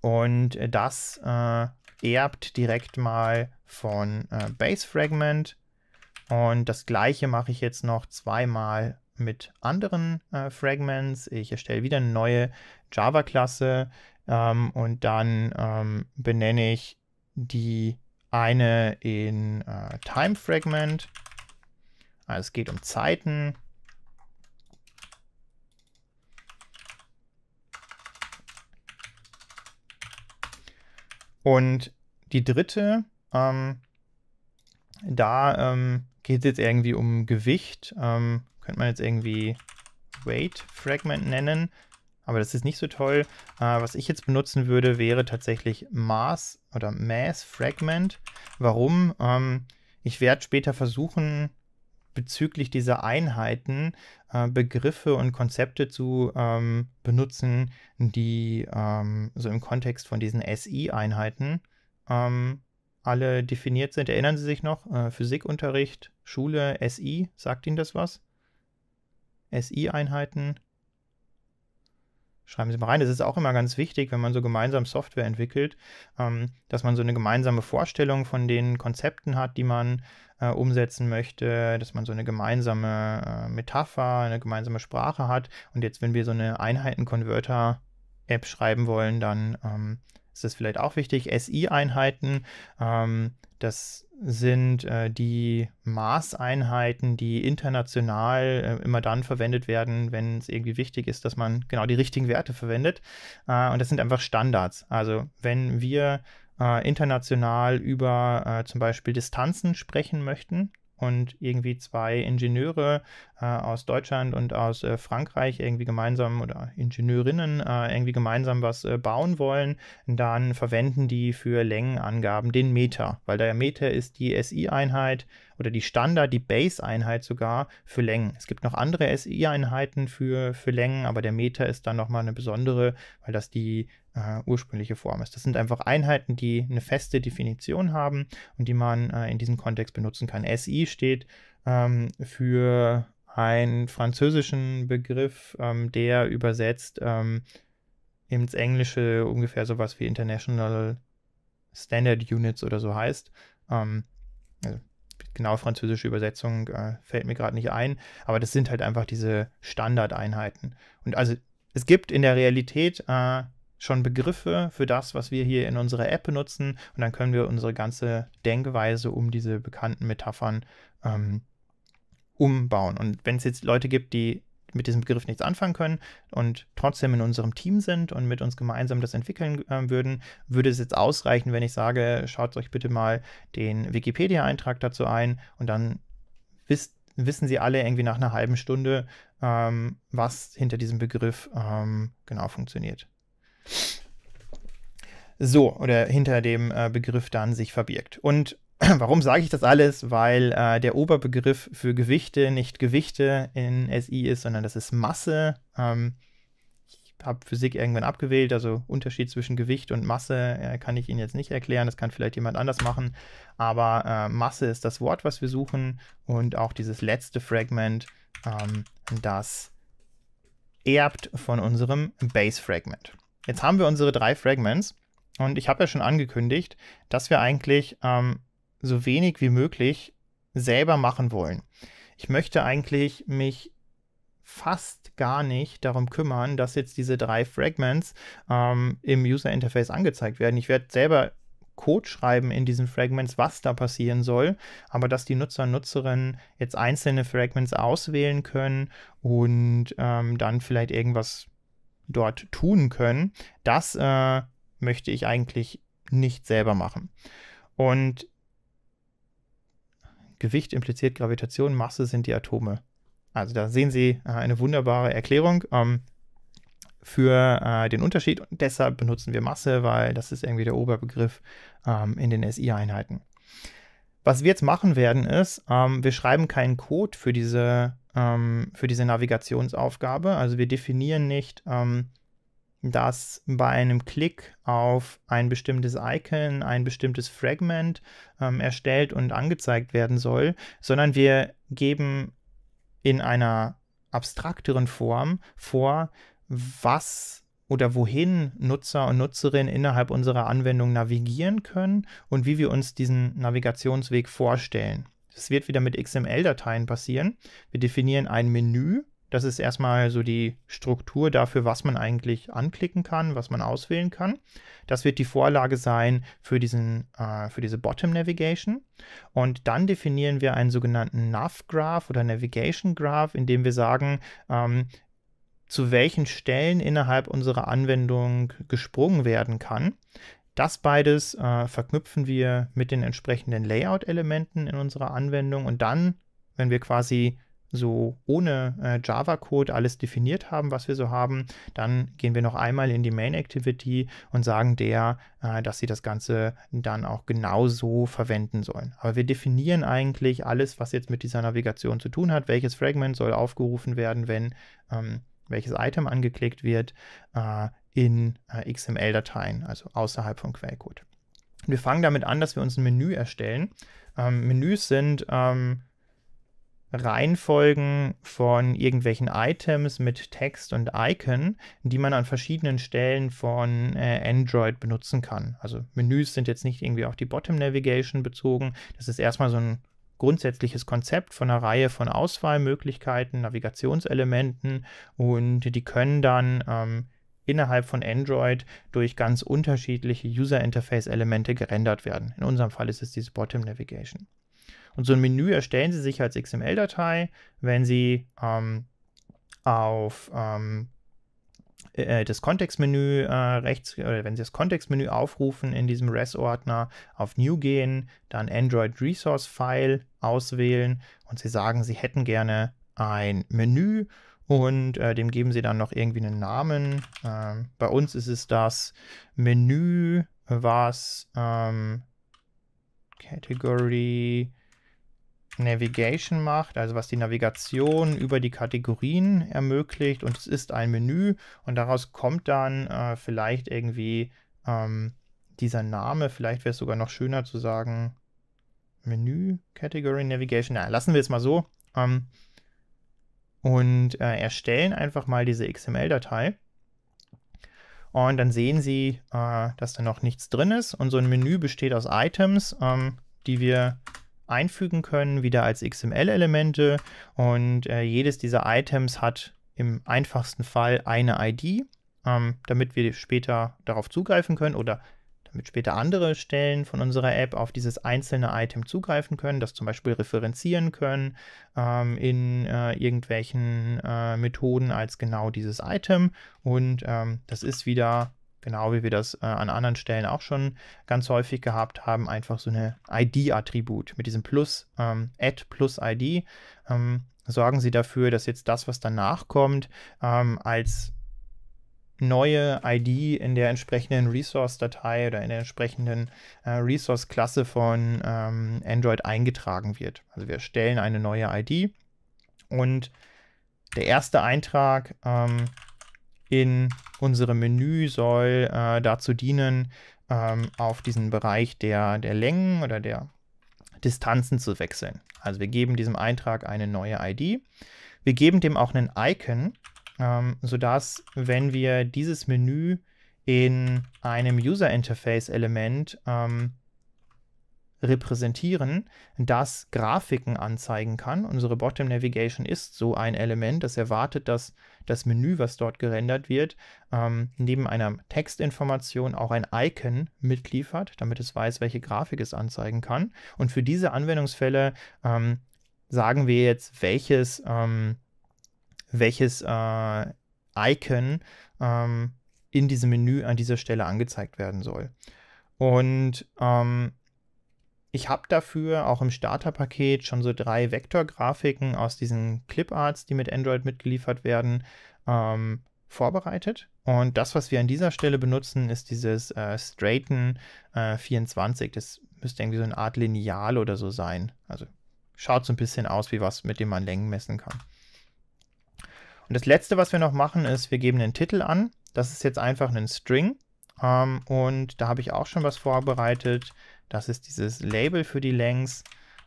und das äh, erbt direkt mal von äh, Base Fragment. Und das gleiche mache ich jetzt noch zweimal mit anderen äh, Fragments. Ich erstelle wieder eine neue Java-Klasse ähm, und dann ähm, benenne ich die eine in äh, Time Fragment. Also es geht um Zeiten Und die dritte, ähm, da ähm, geht es jetzt irgendwie um Gewicht. Ähm, könnte man jetzt irgendwie Weight Fragment nennen, aber das ist nicht so toll. Äh, was ich jetzt benutzen würde, wäre tatsächlich Maß oder Mass Fragment. Warum? Ähm, ich werde später versuchen, bezüglich dieser Einheiten äh, Begriffe und Konzepte zu ähm, benutzen, die ähm, so im Kontext von diesen SI-Einheiten ähm, alle definiert sind. Erinnern Sie sich noch? Äh, Physikunterricht, Schule, SI, sagt Ihnen das was? SI-Einheiten. Schreiben Sie mal rein, das ist auch immer ganz wichtig, wenn man so gemeinsam Software entwickelt, ähm, dass man so eine gemeinsame Vorstellung von den Konzepten hat, die man äh, umsetzen möchte, dass man so eine gemeinsame äh, Metapher, eine gemeinsame Sprache hat. Und jetzt, wenn wir so eine Einheiten-Converter-App schreiben wollen, dann ähm, ist das vielleicht auch wichtig. SI-Einheiten, ähm, das sind äh, die Maßeinheiten, die international äh, immer dann verwendet werden, wenn es irgendwie wichtig ist, dass man genau die richtigen Werte verwendet. Äh, und das sind einfach Standards. Also wenn wir äh, international über äh, zum Beispiel Distanzen sprechen möchten und irgendwie zwei Ingenieure äh, aus Deutschland und aus äh, Frankreich irgendwie gemeinsam oder Ingenieurinnen äh, irgendwie gemeinsam was äh, bauen wollen, dann verwenden die für Längenangaben den Meter, weil der Meter ist die SI-Einheit oder die Standard, die Base-Einheit sogar für Längen. Es gibt noch andere SI-Einheiten für, für Längen, aber der Meter ist dann nochmal eine besondere, weil das die äh, ursprüngliche Form ist. Das sind einfach Einheiten, die eine feste Definition haben und die man äh, in diesem Kontext benutzen kann. SI steht ähm, für einen französischen Begriff, ähm, der übersetzt ähm, ins Englische ungefähr sowas wie International Standard Units oder so heißt. Ähm, also genaue französische Übersetzung äh, fällt mir gerade nicht ein, aber das sind halt einfach diese Standardeinheiten. Und also es gibt in der Realität äh, schon Begriffe für das, was wir hier in unserer App benutzen und dann können wir unsere ganze Denkweise um diese bekannten Metaphern ähm, umbauen. Und wenn es jetzt Leute gibt, die mit diesem Begriff nichts anfangen können und trotzdem in unserem Team sind und mit uns gemeinsam das entwickeln äh, würden, würde es jetzt ausreichen, wenn ich sage, schaut euch bitte mal den Wikipedia-Eintrag dazu ein und dann wisst, wissen sie alle irgendwie nach einer halben Stunde, ähm, was hinter diesem Begriff ähm, genau funktioniert. So, oder hinter dem äh, Begriff dann sich verbirgt. Und Warum sage ich das alles? Weil äh, der Oberbegriff für Gewichte nicht Gewichte in SI ist, sondern das ist Masse. Ähm, ich habe Physik irgendwann abgewählt, also Unterschied zwischen Gewicht und Masse äh, kann ich Ihnen jetzt nicht erklären, das kann vielleicht jemand anders machen. Aber äh, Masse ist das Wort, was wir suchen und auch dieses letzte Fragment, ähm, das erbt von unserem Base-Fragment. Jetzt haben wir unsere drei Fragments. Und ich habe ja schon angekündigt, dass wir eigentlich ähm, so wenig wie möglich selber machen wollen. Ich möchte eigentlich mich fast gar nicht darum kümmern, dass jetzt diese drei Fragments ähm, im User Interface angezeigt werden. Ich werde selber Code schreiben in diesen Fragments, was da passieren soll, aber dass die Nutzer und Nutzerinnen jetzt einzelne Fragments auswählen können und ähm, dann vielleicht irgendwas dort tun können, das äh, möchte ich eigentlich nicht selber machen. Und Gewicht impliziert Gravitation, Masse sind die Atome. Also da sehen Sie äh, eine wunderbare Erklärung ähm, für äh, den Unterschied. Und deshalb benutzen wir Masse, weil das ist irgendwie der Oberbegriff ähm, in den SI-Einheiten. Was wir jetzt machen werden, ist, ähm, wir schreiben keinen Code für diese, ähm, für diese Navigationsaufgabe. Also wir definieren nicht, ähm, dass bei einem Klick auf ein bestimmtes Icon ein bestimmtes Fragment ähm, erstellt und angezeigt werden soll, sondern wir geben in einer abstrakteren Form vor, was oder wohin Nutzer und Nutzerinnen innerhalb unserer Anwendung navigieren können und wie wir uns diesen Navigationsweg vorstellen. Das wird wieder mit XML-Dateien passieren. Wir definieren ein Menü das ist erstmal so die Struktur dafür, was man eigentlich anklicken kann, was man auswählen kann. Das wird die Vorlage sein für, diesen, äh, für diese Bottom Navigation. Und dann definieren wir einen sogenannten Nav Graph oder Navigation Graph, in dem wir sagen, ähm, zu welchen Stellen innerhalb unserer Anwendung gesprungen werden kann. Das beides äh, verknüpfen wir mit den entsprechenden Layout-Elementen in unserer Anwendung und dann, wenn wir quasi so ohne äh, Java-Code alles definiert haben, was wir so haben, dann gehen wir noch einmal in die Main-Activity und sagen der, äh, dass sie das Ganze dann auch genauso verwenden sollen. Aber wir definieren eigentlich alles, was jetzt mit dieser Navigation zu tun hat, welches Fragment soll aufgerufen werden, wenn ähm, welches Item angeklickt wird, äh, in äh, XML-Dateien, also außerhalb von Quellcode. Wir fangen damit an, dass wir uns ein Menü erstellen. Ähm, Menüs sind... Ähm, Reihenfolgen von irgendwelchen Items mit Text und Icon, die man an verschiedenen Stellen von äh, Android benutzen kann. Also Menüs sind jetzt nicht irgendwie auf die Bottom Navigation bezogen. Das ist erstmal so ein grundsätzliches Konzept von einer Reihe von Auswahlmöglichkeiten, Navigationselementen und die können dann ähm, innerhalb von Android durch ganz unterschiedliche User Interface Elemente gerendert werden. In unserem Fall ist es diese Bottom Navigation. Und so ein Menü erstellen Sie sich als XML-Datei, wenn Sie ähm, auf ähm, äh, äh, das Kontextmenü äh, rechts, oder wenn Sie das Kontextmenü aufrufen in diesem RES-Ordner, auf New gehen, dann Android Resource File auswählen und Sie sagen, Sie hätten gerne ein Menü und äh, dem geben Sie dann noch irgendwie einen Namen. Ähm, bei uns ist es das Menü, was ähm, Category Navigation macht, also was die Navigation über die Kategorien ermöglicht und es ist ein Menü und daraus kommt dann äh, vielleicht irgendwie ähm, dieser Name, vielleicht wäre es sogar noch schöner zu sagen Menü, Category Navigation, ja, lassen wir es mal so ähm, und äh, erstellen einfach mal diese XML-Datei und dann sehen Sie, äh, dass da noch nichts drin ist und so ein Menü besteht aus Items, ähm, die wir einfügen können, wieder als XML-Elemente. Und äh, jedes dieser Items hat im einfachsten Fall eine ID, ähm, damit wir später darauf zugreifen können oder damit später andere Stellen von unserer App auf dieses einzelne Item zugreifen können, das zum Beispiel referenzieren können ähm, in äh, irgendwelchen äh, Methoden als genau dieses Item. Und ähm, das ist wieder Genau wie wir das äh, an anderen Stellen auch schon ganz häufig gehabt haben, einfach so eine ID-Attribut mit diesem Plus, ähm, Add plus ID. Ähm, sorgen Sie dafür, dass jetzt das, was danach kommt, ähm, als neue ID in der entsprechenden Resource-Datei oder in der entsprechenden äh, Resource-Klasse von ähm, Android eingetragen wird. Also wir erstellen eine neue ID und der erste Eintrag ähm, in unserem Menü soll äh, dazu dienen, ähm, auf diesen Bereich der, der Längen oder der Distanzen zu wechseln. Also wir geben diesem Eintrag eine neue ID. Wir geben dem auch einen Icon, ähm, sodass, wenn wir dieses Menü in einem User-Interface-Element ähm, repräsentieren, das Grafiken anzeigen kann. Unsere Bottom Navigation ist so ein Element, das erwartet, dass das Menü, was dort gerendert wird, ähm, neben einer Textinformation auch ein Icon mitliefert, damit es weiß, welche Grafik es anzeigen kann. Und für diese Anwendungsfälle ähm, sagen wir jetzt, welches, ähm, welches äh, Icon ähm, in diesem Menü an dieser Stelle angezeigt werden soll. Und ähm, ich habe dafür auch im Starterpaket schon so drei Vektorgrafiken aus diesen Cliparts, die mit Android mitgeliefert werden, ähm, vorbereitet. Und das, was wir an dieser Stelle benutzen, ist dieses äh, Straighten äh, 24. Das müsste irgendwie so eine Art Lineal oder so sein. Also schaut so ein bisschen aus wie was, mit dem man Längen messen kann. Und das letzte, was wir noch machen, ist, wir geben einen Titel an. Das ist jetzt einfach ein String. Ähm, und da habe ich auch schon was vorbereitet. Das ist dieses Label für die Lengths.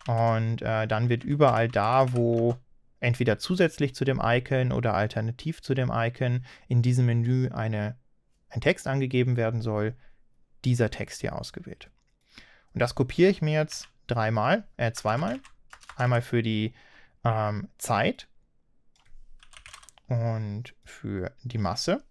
Und äh, dann wird überall da, wo entweder zusätzlich zu dem Icon oder alternativ zu dem Icon in diesem Menü eine, ein Text angegeben werden soll, dieser Text hier ausgewählt. Und das kopiere ich mir jetzt dreimal, äh zweimal. Einmal für die ähm, Zeit und für die Masse.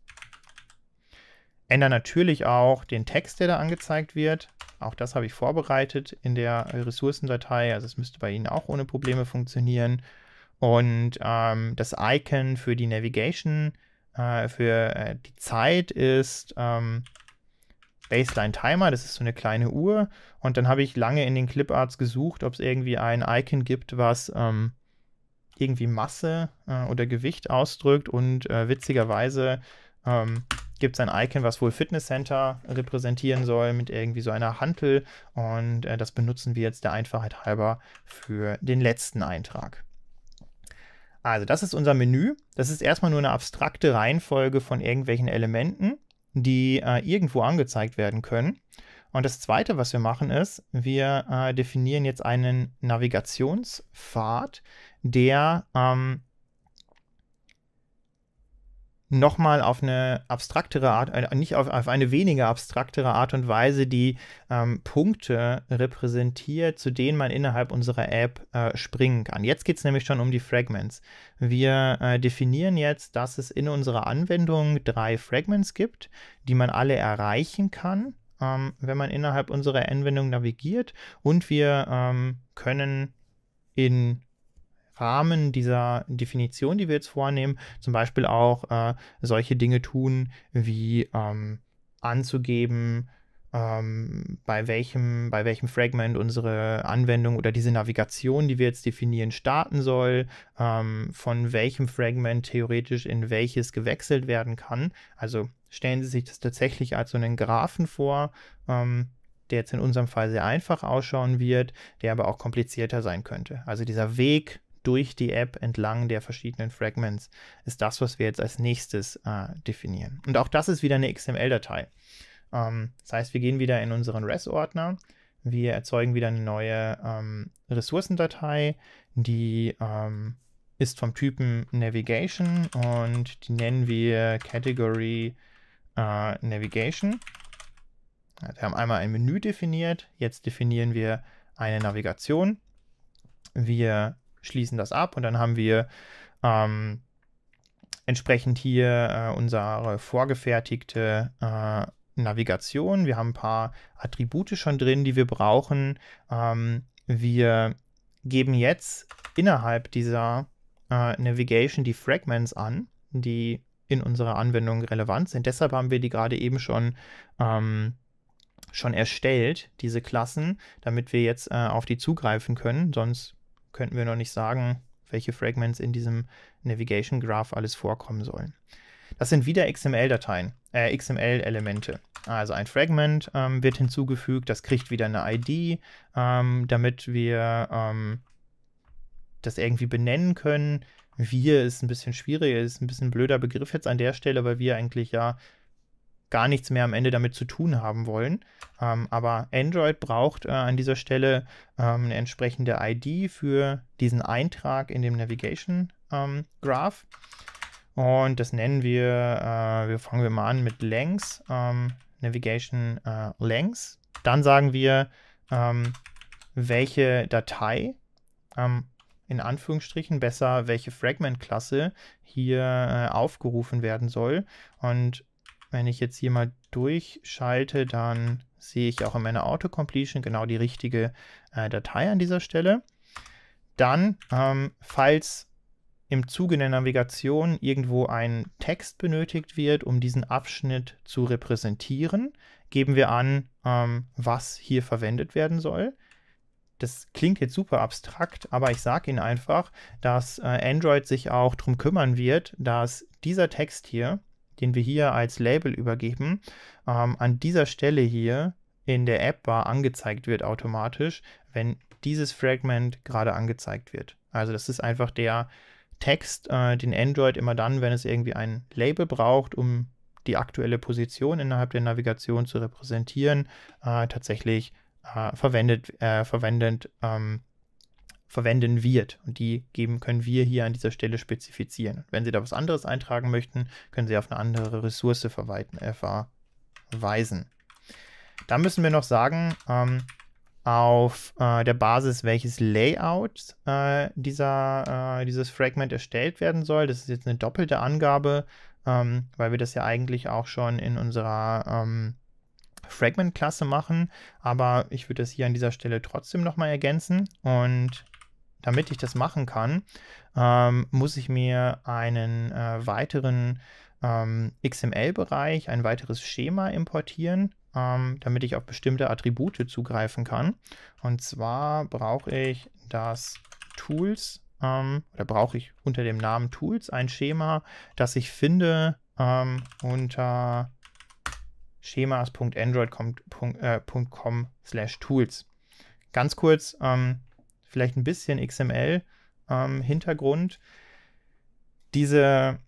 Ändere natürlich auch den Text, der da angezeigt wird. Auch das habe ich vorbereitet in der äh, Ressourcendatei. Also es müsste bei Ihnen auch ohne Probleme funktionieren. Und ähm, das Icon für die Navigation, äh, für äh, die Zeit ist ähm, Baseline Timer. Das ist so eine kleine Uhr. Und dann habe ich lange in den Cliparts gesucht, ob es irgendwie ein Icon gibt, was ähm, irgendwie Masse äh, oder Gewicht ausdrückt. Und äh, witzigerweise ähm, gibt es ein Icon, was wohl Fitness Center repräsentieren soll, mit irgendwie so einer Hantel. Und äh, das benutzen wir jetzt der Einfachheit halber für den letzten Eintrag. Also, das ist unser Menü. Das ist erstmal nur eine abstrakte Reihenfolge von irgendwelchen Elementen, die äh, irgendwo angezeigt werden können. Und das Zweite, was wir machen, ist, wir äh, definieren jetzt einen Navigationspfad, der ähm, nochmal auf eine abstraktere Art, äh, nicht auf, auf, eine weniger abstraktere Art und Weise die ähm, Punkte repräsentiert, zu denen man innerhalb unserer App äh, springen kann. Jetzt geht es nämlich schon um die Fragments. Wir äh, definieren jetzt, dass es in unserer Anwendung drei Fragments gibt, die man alle erreichen kann, ähm, wenn man innerhalb unserer Anwendung navigiert und wir ähm, können in Rahmen dieser Definition, die wir jetzt vornehmen, zum Beispiel auch äh, solche Dinge tun, wie ähm, anzugeben, ähm, bei, welchem, bei welchem Fragment unsere Anwendung oder diese Navigation, die wir jetzt definieren, starten soll, ähm, von welchem Fragment theoretisch in welches gewechselt werden kann. Also stellen Sie sich das tatsächlich als so einen Graphen vor, ähm, der jetzt in unserem Fall sehr einfach ausschauen wird, der aber auch komplizierter sein könnte. Also dieser Weg durch die App entlang der verschiedenen Fragments ist das, was wir jetzt als nächstes äh, definieren. Und auch das ist wieder eine XML-Datei. Ähm, das heißt, wir gehen wieder in unseren rest ordner wir erzeugen wieder eine neue ähm, Ressourcendatei, die ähm, ist vom Typen Navigation und die nennen wir Category äh, Navigation. Wir haben einmal ein Menü definiert, jetzt definieren wir eine Navigation. Wir schließen das ab und dann haben wir ähm, entsprechend hier äh, unsere vorgefertigte äh, Navigation. Wir haben ein paar Attribute schon drin, die wir brauchen. Ähm, wir geben jetzt innerhalb dieser äh, Navigation die Fragments an, die in unserer Anwendung relevant sind. Deshalb haben wir die gerade eben schon, ähm, schon erstellt, diese Klassen, damit wir jetzt äh, auf die zugreifen können. Sonst könnten wir noch nicht sagen, welche Fragments in diesem Navigation Graph alles vorkommen sollen. Das sind wieder XML-Dateien, äh, XML-Elemente. Also ein Fragment ähm, wird hinzugefügt, das kriegt wieder eine ID, ähm, damit wir ähm, das irgendwie benennen können. Wir ist ein bisschen schwieriger, ist ein bisschen blöder Begriff jetzt an der Stelle, weil wir eigentlich ja gar nichts mehr am Ende damit zu tun haben wollen. Ähm, aber Android braucht äh, an dieser Stelle ähm, eine entsprechende ID für diesen Eintrag in dem Navigation ähm, Graph. Und das nennen wir, äh, wir fangen wir mal an mit Lengths, ähm, Navigation äh, Lengths. Dann sagen wir, ähm, welche Datei ähm, in Anführungsstrichen besser, welche Fragment-Klasse hier äh, aufgerufen werden soll. Und wenn ich jetzt hier mal durchschalte, dann sehe ich auch in meiner Autocompletion genau die richtige äh, Datei an dieser Stelle. Dann, ähm, falls im Zuge der Navigation irgendwo ein Text benötigt wird, um diesen Abschnitt zu repräsentieren, geben wir an, ähm, was hier verwendet werden soll. Das klingt jetzt super abstrakt, aber ich sage Ihnen einfach, dass äh, Android sich auch darum kümmern wird, dass dieser Text hier den wir hier als Label übergeben, ähm, an dieser Stelle hier in der App-Bar angezeigt wird automatisch, wenn dieses Fragment gerade angezeigt wird. Also das ist einfach der Text, äh, den Android immer dann, wenn es irgendwie ein Label braucht, um die aktuelle Position innerhalb der Navigation zu repräsentieren, äh, tatsächlich äh, verwendet, äh, verwendet ähm, verwenden wird. Und die geben können wir hier an dieser Stelle spezifizieren. wenn Sie da was anderes eintragen möchten, können Sie auf eine andere Ressource äh, verweisen. Da müssen wir noch sagen, ähm, auf äh, der Basis, welches Layout äh, dieser, äh, dieses Fragment erstellt werden soll. Das ist jetzt eine doppelte Angabe, ähm, weil wir das ja eigentlich auch schon in unserer ähm, Fragment-Klasse machen. Aber ich würde das hier an dieser Stelle trotzdem nochmal ergänzen und damit ich das machen kann, ähm, muss ich mir einen äh, weiteren ähm, XML-Bereich, ein weiteres Schema importieren, ähm, damit ich auf bestimmte Attribute zugreifen kann. Und zwar brauche ich das Tools ähm, oder brauche ich unter dem Namen Tools ein Schema, das ich finde ähm, unter schemas.android.com slash tools. Ganz kurz, ähm, vielleicht ein bisschen XML-Hintergrund. Ähm, Diese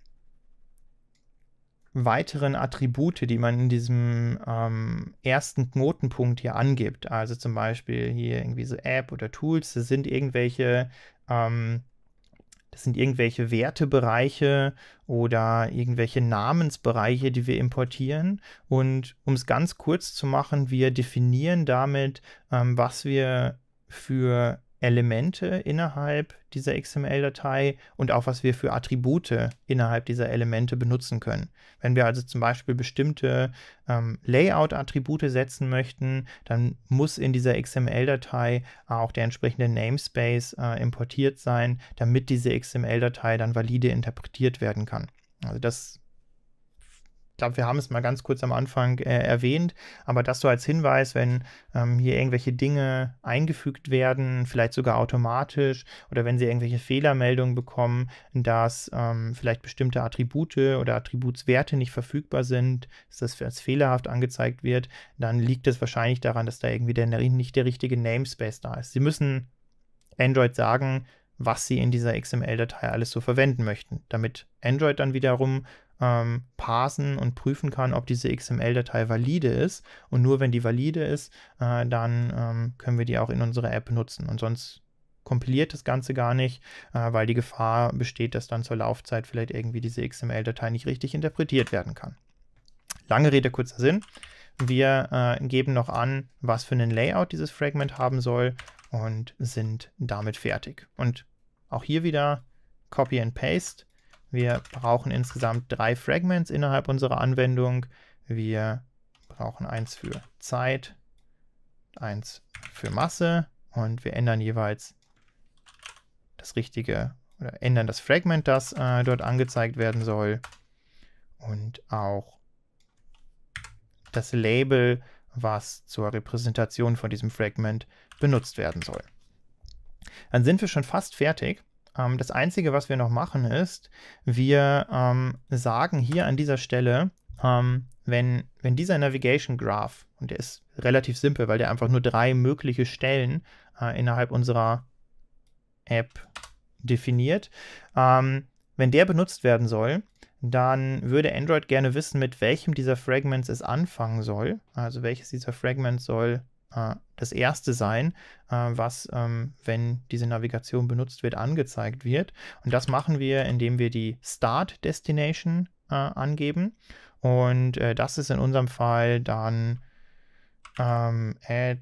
weiteren Attribute, die man in diesem ähm, ersten Knotenpunkt hier angibt, also zum Beispiel hier irgendwie so App oder Tools, das sind irgendwelche ähm, das sind irgendwelche Wertebereiche oder irgendwelche Namensbereiche, die wir importieren. Und um es ganz kurz zu machen, wir definieren damit, ähm, was wir für Elemente innerhalb dieser XML-Datei und auch was wir für Attribute innerhalb dieser Elemente benutzen können. Wenn wir also zum Beispiel bestimmte ähm, Layout-Attribute setzen möchten, dann muss in dieser XML-Datei auch der entsprechende Namespace äh, importiert sein, damit diese XML-Datei dann valide interpretiert werden kann. Also das glaube, wir haben es mal ganz kurz am Anfang äh, erwähnt, aber das so als Hinweis, wenn ähm, hier irgendwelche Dinge eingefügt werden, vielleicht sogar automatisch oder wenn Sie irgendwelche Fehlermeldungen bekommen, dass ähm, vielleicht bestimmte Attribute oder Attributswerte nicht verfügbar sind, dass das als fehlerhaft angezeigt wird, dann liegt es wahrscheinlich daran, dass da irgendwie der, nicht der richtige Namespace da ist. Sie müssen Android sagen, was Sie in dieser XML-Datei alles so verwenden möchten, damit Android dann wiederum ähm, parsen und prüfen kann, ob diese XML-Datei valide ist. Und nur wenn die valide ist, äh, dann ähm, können wir die auch in unserer App nutzen. Und sonst kompiliert das Ganze gar nicht, äh, weil die Gefahr besteht, dass dann zur Laufzeit vielleicht irgendwie diese XML-Datei nicht richtig interpretiert werden kann. Lange Rede, kurzer Sinn. Wir äh, geben noch an, was für einen Layout dieses Fragment haben soll und sind damit fertig. Und auch hier wieder Copy and Paste wir brauchen insgesamt drei Fragments innerhalb unserer Anwendung. Wir brauchen eins für Zeit, eins für Masse und wir ändern jeweils das richtige oder ändern das Fragment, das äh, dort angezeigt werden soll und auch das Label, was zur Repräsentation von diesem Fragment benutzt werden soll. Dann sind wir schon fast fertig. Ähm, das Einzige, was wir noch machen, ist, wir ähm, sagen hier an dieser Stelle, ähm, wenn, wenn dieser Navigation Graph, und der ist relativ simpel, weil der einfach nur drei mögliche Stellen äh, innerhalb unserer App definiert, ähm, wenn der benutzt werden soll, dann würde Android gerne wissen, mit welchem dieser Fragments es anfangen soll. Also welches dieser Fragments soll äh, das erste sein, äh, was, ähm, wenn diese Navigation benutzt wird, angezeigt wird. Und das machen wir, indem wir die Start Destination äh, angeben. Und das ist in unserem Fall dann ähm, add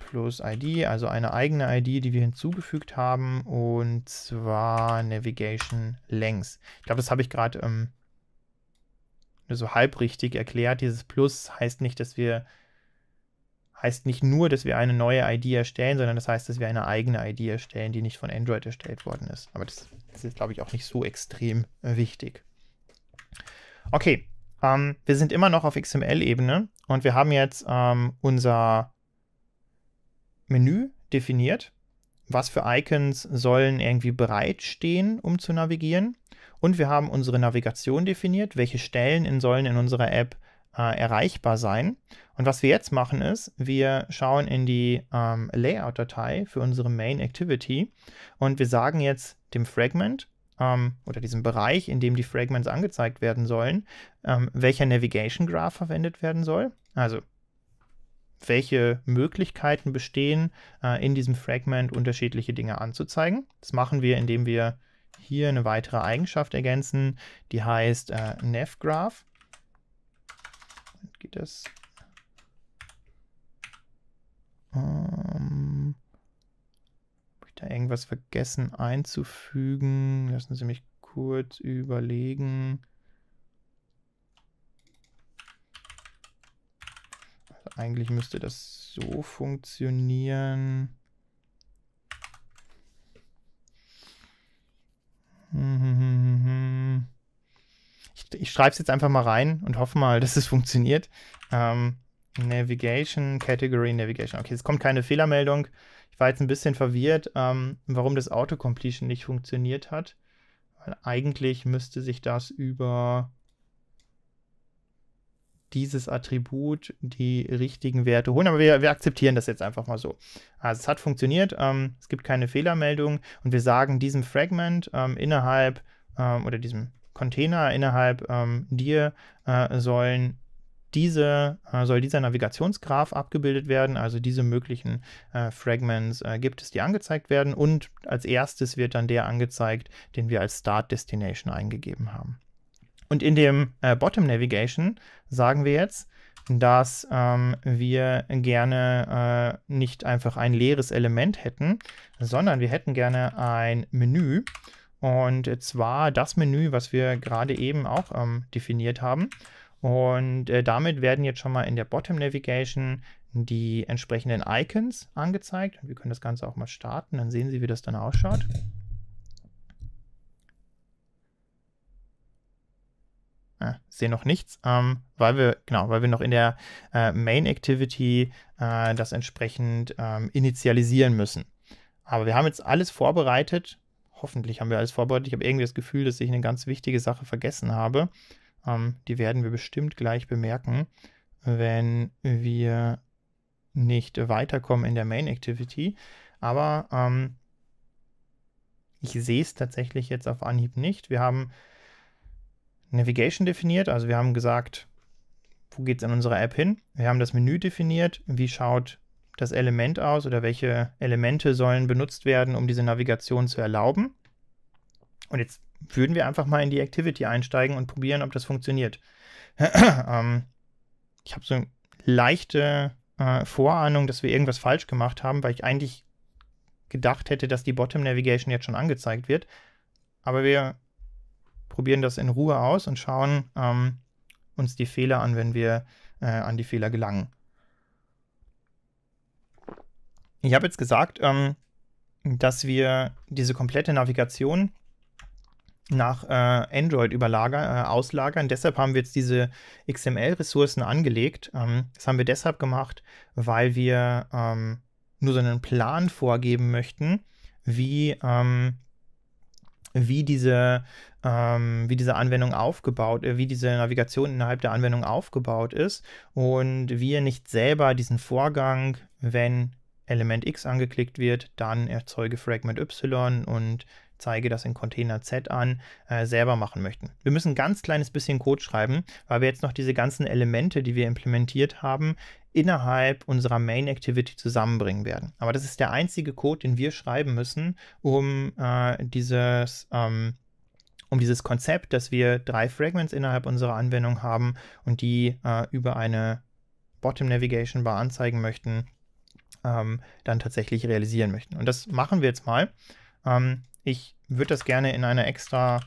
plus ID, also eine eigene ID, die wir hinzugefügt haben, und zwar Navigation Length. Ich glaube, das habe ich gerade ähm, so halb richtig erklärt. Dieses Plus heißt nicht, dass wir heißt nicht nur, dass wir eine neue ID erstellen, sondern das heißt, dass wir eine eigene ID erstellen, die nicht von Android erstellt worden ist. Aber das, das ist, glaube ich, auch nicht so extrem äh, wichtig. Okay, ähm, wir sind immer noch auf XML-Ebene und wir haben jetzt ähm, unser Menü definiert. Was für Icons sollen irgendwie bereitstehen, um zu navigieren? Und wir haben unsere Navigation definiert. Welche Stellen in, sollen in unserer App äh, erreichbar sein. Und was wir jetzt machen ist, wir schauen in die ähm, Layout-Datei für unsere Main Activity und wir sagen jetzt dem Fragment ähm, oder diesem Bereich, in dem die Fragments angezeigt werden sollen, ähm, welcher Navigation Graph verwendet werden soll. Also welche Möglichkeiten bestehen, äh, in diesem Fragment unterschiedliche Dinge anzuzeigen. Das machen wir, indem wir hier eine weitere Eigenschaft ergänzen, die heißt äh, NavGraph. Geht das? Ähm, Habe ich da irgendwas vergessen einzufügen? Lassen Sie mich kurz überlegen. Also eigentlich müsste das so funktionieren. Hm, hm, hm. hm ich, schreibe es jetzt einfach mal rein und hoffe mal, dass es funktioniert. Ähm, Navigation, Category Navigation. Okay, es kommt keine Fehlermeldung. Ich war jetzt ein bisschen verwirrt, ähm, warum das Auto-Completion nicht funktioniert hat. Weil eigentlich müsste sich das über dieses Attribut die richtigen Werte holen. Aber wir, wir akzeptieren das jetzt einfach mal so. Also es hat funktioniert, ähm, es gibt keine Fehlermeldung und wir sagen diesem Fragment ähm, innerhalb ähm, oder diesem Container innerhalb ähm, dir äh, sollen diese, äh, soll dieser Navigationsgraph abgebildet werden, also diese möglichen äh, Fragments äh, gibt es, die angezeigt werden und als erstes wird dann der angezeigt, den wir als Start Destination eingegeben haben. Und in dem äh, Bottom Navigation sagen wir jetzt, dass ähm, wir gerne äh, nicht einfach ein leeres Element hätten, sondern wir hätten gerne ein Menü und zwar das Menü, was wir gerade eben auch ähm, definiert haben. Und äh, damit werden jetzt schon mal in der Bottom Navigation die entsprechenden Icons angezeigt. Wir können das Ganze auch mal starten, dann sehen Sie, wie das dann ausschaut. Äh, ah, sehe noch nichts, ähm, weil wir genau, weil wir noch in der äh, Main Activity äh, das entsprechend ähm, initialisieren müssen. Aber wir haben jetzt alles vorbereitet, hoffentlich haben wir alles vorbereitet. Ich habe irgendwie das Gefühl, dass ich eine ganz wichtige Sache vergessen habe. Ähm, die werden wir bestimmt gleich bemerken, wenn wir nicht weiterkommen in der Main Activity. Aber ähm, ich sehe es tatsächlich jetzt auf Anhieb nicht. Wir haben Navigation definiert, also wir haben gesagt, wo geht es in unserer App hin? Wir haben das Menü definiert, wie schaut das Element aus oder welche Elemente sollen benutzt werden, um diese Navigation zu erlauben. Und jetzt würden wir einfach mal in die Activity einsteigen und probieren, ob das funktioniert. ähm, ich habe so eine leichte äh, Vorahnung, dass wir irgendwas falsch gemacht haben, weil ich eigentlich gedacht hätte, dass die Bottom Navigation jetzt schon angezeigt wird. Aber wir probieren das in Ruhe aus und schauen ähm, uns die Fehler an, wenn wir äh, an die Fehler gelangen. Ich habe jetzt gesagt, ähm, dass wir diese komplette Navigation nach äh, Android überlager, äh, auslagern. Deshalb haben wir jetzt diese XML-Ressourcen angelegt. Ähm, das haben wir deshalb gemacht, weil wir ähm, nur so einen Plan vorgeben möchten, wie, ähm, wie, diese, ähm, wie diese Anwendung aufgebaut, äh, wie diese Navigation innerhalb der Anwendung aufgebaut ist und wir nicht selber diesen Vorgang, wenn Element X angeklickt wird, dann erzeuge Fragment Y und zeige das in Container Z an, äh, selber machen möchten. Wir müssen ein ganz kleines bisschen Code schreiben, weil wir jetzt noch diese ganzen Elemente, die wir implementiert haben, innerhalb unserer Main Activity zusammenbringen werden. Aber das ist der einzige Code, den wir schreiben müssen, um äh, dieses ähm, um dieses Konzept, dass wir drei Fragments innerhalb unserer Anwendung haben und die äh, über eine Bottom Navigation Bar anzeigen möchten, ähm, dann tatsächlich realisieren möchten. Und das machen wir jetzt mal. Ähm, ich würde das gerne in einer extra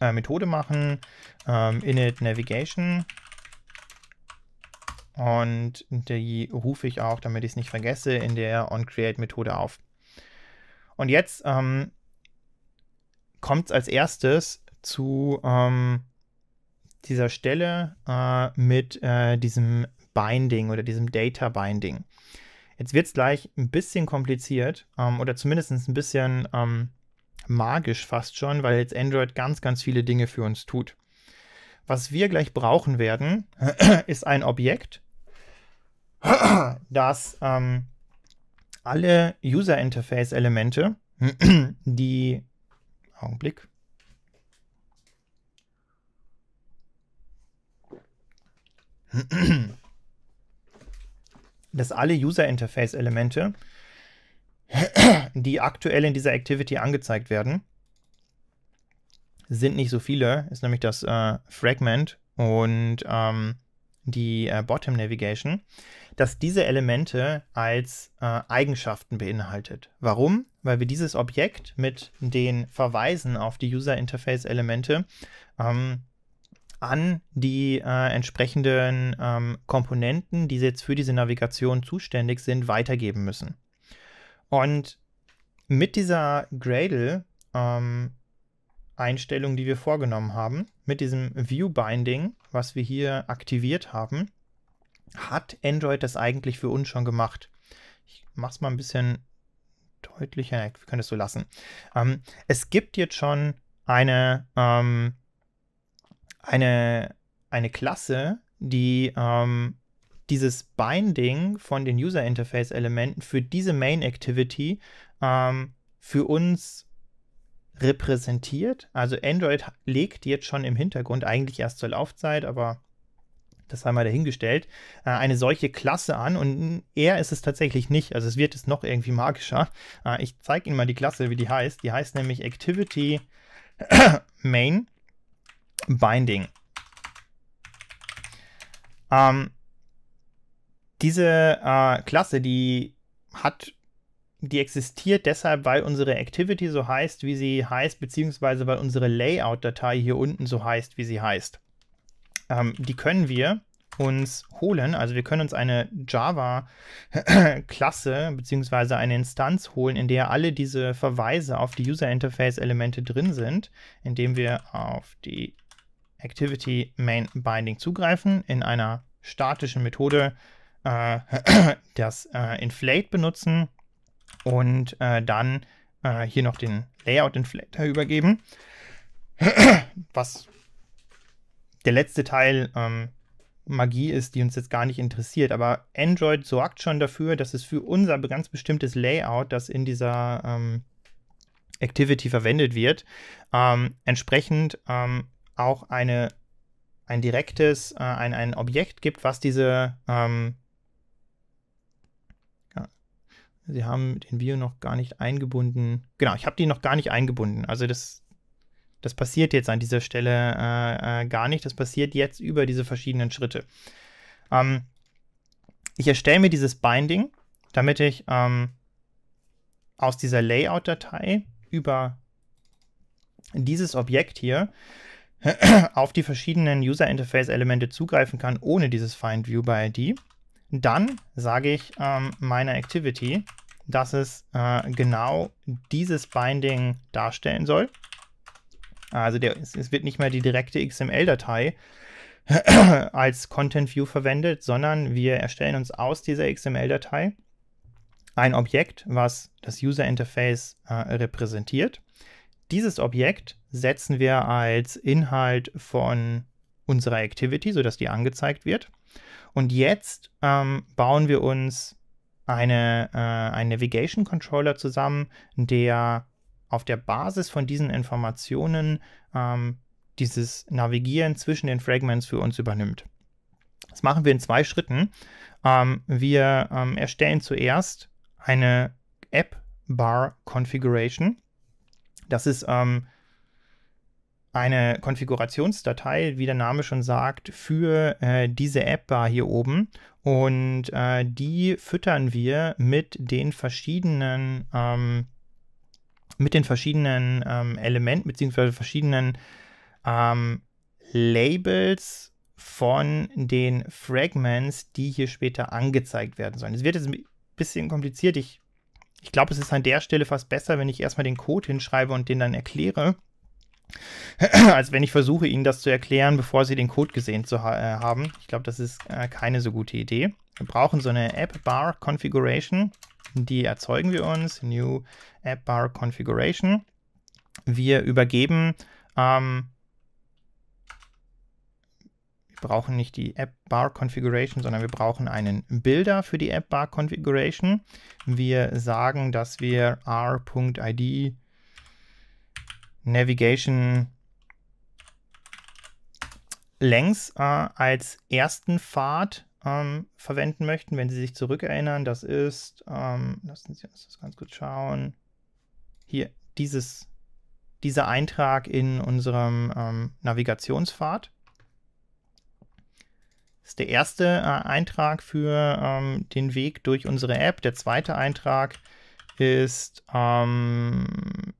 äh, Methode machen, ähm, init navigation. Und die rufe ich auch, damit ich es nicht vergesse, in der onCreate-Methode auf. Und jetzt ähm, kommt es als erstes zu ähm, dieser Stelle äh, mit äh, diesem Binding oder diesem Data Binding. Jetzt wird es gleich ein bisschen kompliziert ähm, oder zumindest ein bisschen ähm, magisch fast schon, weil jetzt Android ganz, ganz viele Dinge für uns tut. Was wir gleich brauchen werden, ist ein Objekt, das ähm, alle User Interface Elemente, die Augenblick dass alle User Interface Elemente, die aktuell in dieser Activity angezeigt werden, sind nicht so viele, ist nämlich das äh, Fragment und ähm, die äh, Bottom Navigation, dass diese Elemente als äh, Eigenschaften beinhaltet. Warum? Weil wir dieses Objekt mit den Verweisen auf die User Interface Elemente ähm, an die äh, entsprechenden ähm, Komponenten, die jetzt für diese Navigation zuständig sind, weitergeben müssen. Und mit dieser Gradle-Einstellung, ähm, die wir vorgenommen haben, mit diesem View-Binding, was wir hier aktiviert haben, hat Android das eigentlich für uns schon gemacht. Ich mache es mal ein bisschen deutlicher, wir können es so lassen. Ähm, es gibt jetzt schon eine ähm, eine, eine Klasse, die ähm, dieses Binding von den User Interface Elementen für diese Main Activity ähm, für uns repräsentiert. Also Android legt jetzt schon im Hintergrund, eigentlich erst zur Laufzeit, aber das haben wir dahingestellt, äh, eine solche Klasse an und er ist es tatsächlich nicht. Also es wird es noch irgendwie magischer. Äh, ich zeige Ihnen mal die Klasse, wie die heißt. Die heißt nämlich Activity Main Binding. Ähm, diese äh, Klasse, die hat, die existiert deshalb, weil unsere Activity so heißt, wie sie heißt, beziehungsweise weil unsere Layout-Datei hier unten so heißt, wie sie heißt. Ähm, die können wir uns holen. Also wir können uns eine Java-Klasse beziehungsweise eine Instanz holen, in der alle diese Verweise auf die User-Interface-Elemente drin sind, indem wir auf die Activity Main Binding zugreifen in einer statischen Methode äh, das äh, Inflate benutzen und äh, dann äh, hier noch den Layout Inflate übergeben, was der letzte Teil ähm, Magie ist, die uns jetzt gar nicht interessiert. Aber Android sorgt schon dafür, dass es für unser ganz bestimmtes Layout, das in dieser ähm, Activity verwendet wird, ähm, entsprechend ähm, auch eine, ein direktes, äh, ein, ein Objekt gibt, was diese, ähm, ja, sie haben den View noch gar nicht eingebunden. Genau, ich habe die noch gar nicht eingebunden. Also das, das passiert jetzt an dieser Stelle äh, äh, gar nicht. Das passiert jetzt über diese verschiedenen Schritte. Ähm, ich erstelle mir dieses Binding, damit ich ähm, aus dieser Layout-Datei über dieses Objekt hier auf die verschiedenen User Interface Elemente zugreifen kann, ohne dieses Find View by ID, dann sage ich ähm, meiner Activity, dass es äh, genau dieses Binding darstellen soll. Also der, es, es wird nicht mehr die direkte XML-Datei als Content View verwendet, sondern wir erstellen uns aus dieser XML-Datei ein Objekt, was das User Interface äh, repräsentiert. Dieses Objekt setzen wir als Inhalt von unserer Activity, sodass die angezeigt wird. Und jetzt ähm, bauen wir uns eine, äh, einen Navigation Controller zusammen, der auf der Basis von diesen Informationen ähm, dieses Navigieren zwischen den Fragments für uns übernimmt. Das machen wir in zwei Schritten. Ähm, wir ähm, erstellen zuerst eine App Bar Configuration. Das ist ähm, eine Konfigurationsdatei, wie der Name schon sagt, für äh, diese App-Bar hier oben. Und äh, die füttern wir mit den verschiedenen, ähm, mit den verschiedenen ähm, Elementen bzw. verschiedenen ähm, Labels von den Fragments, die hier später angezeigt werden sollen. Es wird jetzt ein bisschen kompliziert. Ich, ich glaube, es ist an der Stelle fast besser, wenn ich erstmal den Code hinschreibe und den dann erkläre. als wenn ich versuche, ihnen das zu erklären, bevor sie den Code gesehen zu ha äh, haben. Ich glaube, das ist äh, keine so gute Idee. Wir brauchen so eine App Bar Configuration. Die erzeugen wir uns. New App Bar Configuration. Wir übergeben. Ähm, wir brauchen nicht die App Bar Configuration, sondern wir brauchen einen Bilder für die App Bar Configuration. Wir sagen, dass wir r.id Navigation längs äh, als ersten Pfad ähm, verwenden möchten, wenn Sie sich zurückerinnern. Das ist, ähm, lassen Sie uns das ganz gut schauen, hier dieses, dieser Eintrag in unserem ähm, Navigationspfad. Das ist der erste äh, Eintrag für ähm, den Weg durch unsere App. Der zweite Eintrag ist ähm,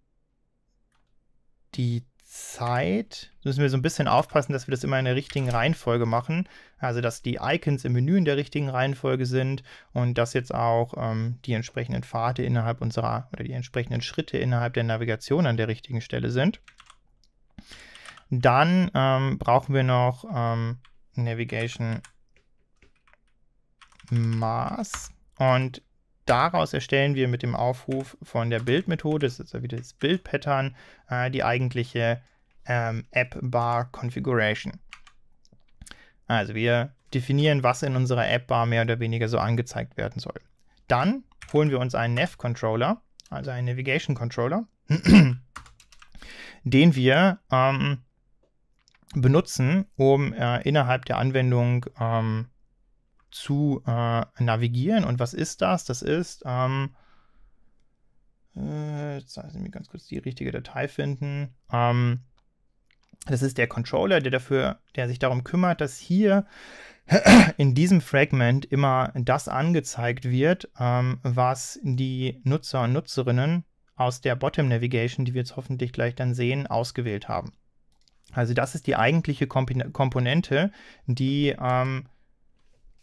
die Zeit müssen wir so ein bisschen aufpassen, dass wir das immer in der richtigen Reihenfolge machen. Also, dass die Icons im Menü in der richtigen Reihenfolge sind und dass jetzt auch ähm, die entsprechenden Pfade innerhalb unserer oder die entsprechenden Schritte innerhalb der Navigation an der richtigen Stelle sind. Dann ähm, brauchen wir noch ähm, Navigation Maß und daraus erstellen wir mit dem Aufruf von der Bildmethode, das ist ja wieder das Bildpattern, äh, die eigentliche ähm, App-Bar-Configuration. Also wir definieren, was in unserer App-Bar mehr oder weniger so angezeigt werden soll. Dann holen wir uns einen Nav-Controller, also einen Navigation-Controller, den wir ähm, benutzen, um äh, innerhalb der Anwendung ähm, zu äh, navigieren. Und was ist das? Das ist, ähm, äh, jetzt lassen Sie mir ganz kurz die richtige Datei finden. Ähm, das ist der Controller, der dafür, der sich darum kümmert, dass hier in diesem Fragment immer das angezeigt wird, ähm, was die Nutzer und Nutzerinnen aus der Bottom Navigation, die wir jetzt hoffentlich gleich dann sehen, ausgewählt haben. Also das ist die eigentliche Komponente, die ähm,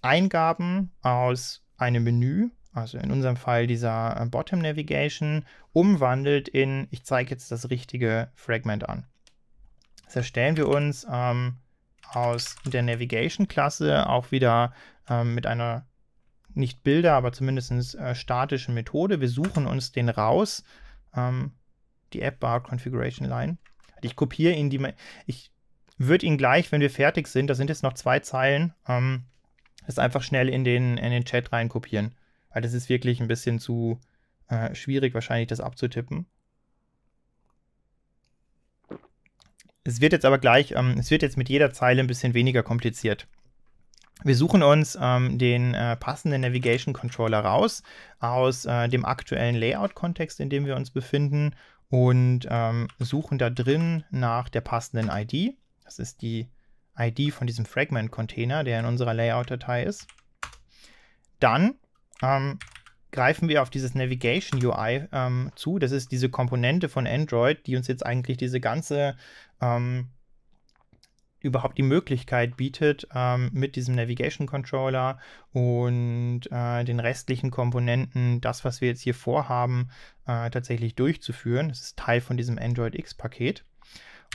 Eingaben aus einem Menü, also in unserem Fall dieser äh, Bottom Navigation, umwandelt in, ich zeige jetzt das richtige Fragment an. Das erstellen wir uns ähm, aus der Navigation-Klasse auch wieder ähm, mit einer nicht Bilder, aber zumindest äh, statischen Methode. Wir suchen uns den raus, ähm, die App-Bar Configuration Line. Ich kopiere ihn, die, ich würde ihn gleich, wenn wir fertig sind, da sind jetzt noch zwei Zeilen, ähm, das einfach schnell in den, in den Chat rein kopieren. Weil das ist wirklich ein bisschen zu äh, schwierig, wahrscheinlich das abzutippen. Es wird jetzt aber gleich, ähm, es wird jetzt mit jeder Zeile ein bisschen weniger kompliziert. Wir suchen uns ähm, den äh, passenden Navigation Controller raus aus äh, dem aktuellen Layout-Kontext, in dem wir uns befinden und ähm, suchen da drin nach der passenden ID. Das ist die ID von diesem Fragment-Container, der in unserer Layout-Datei ist. Dann ähm, greifen wir auf dieses Navigation UI ähm, zu. Das ist diese Komponente von Android, die uns jetzt eigentlich diese ganze ähm, überhaupt die Möglichkeit bietet, ähm, mit diesem Navigation Controller und äh, den restlichen Komponenten das, was wir jetzt hier vorhaben, äh, tatsächlich durchzuführen. Das ist Teil von diesem Android X Paket.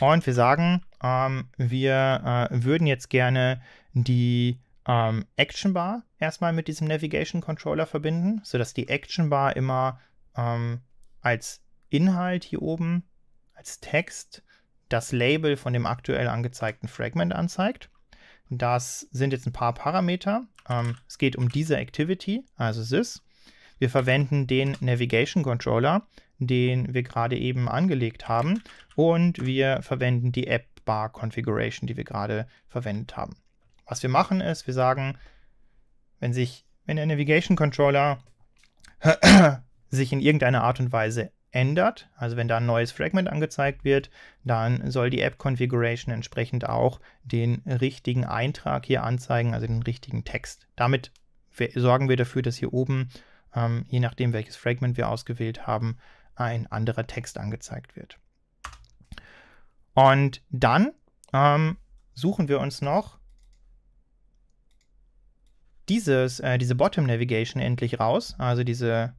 Und wir sagen, ähm, wir äh, würden jetzt gerne die ähm, Action Bar erstmal mit diesem Navigation Controller verbinden, sodass die Action Bar immer ähm, als Inhalt hier oben, als Text, das Label von dem aktuell angezeigten Fragment anzeigt. das sind jetzt ein paar Parameter. Ähm, es geht um diese Activity, also sys. Wir verwenden den Navigation Controller, den wir gerade eben angelegt haben. Und wir verwenden die App Bar Configuration, die wir gerade verwendet haben. Was wir machen ist, wir sagen, wenn sich, wenn der Navigation Controller sich in irgendeiner Art und Weise ändert, also wenn da ein neues Fragment angezeigt wird, dann soll die App Configuration entsprechend auch den richtigen Eintrag hier anzeigen, also den richtigen Text. Damit sorgen wir dafür, dass hier oben, ähm, je nachdem welches Fragment wir ausgewählt haben, ein anderer Text angezeigt wird. Und dann ähm, suchen wir uns noch dieses, äh, diese Bottom Navigation endlich raus, also diese,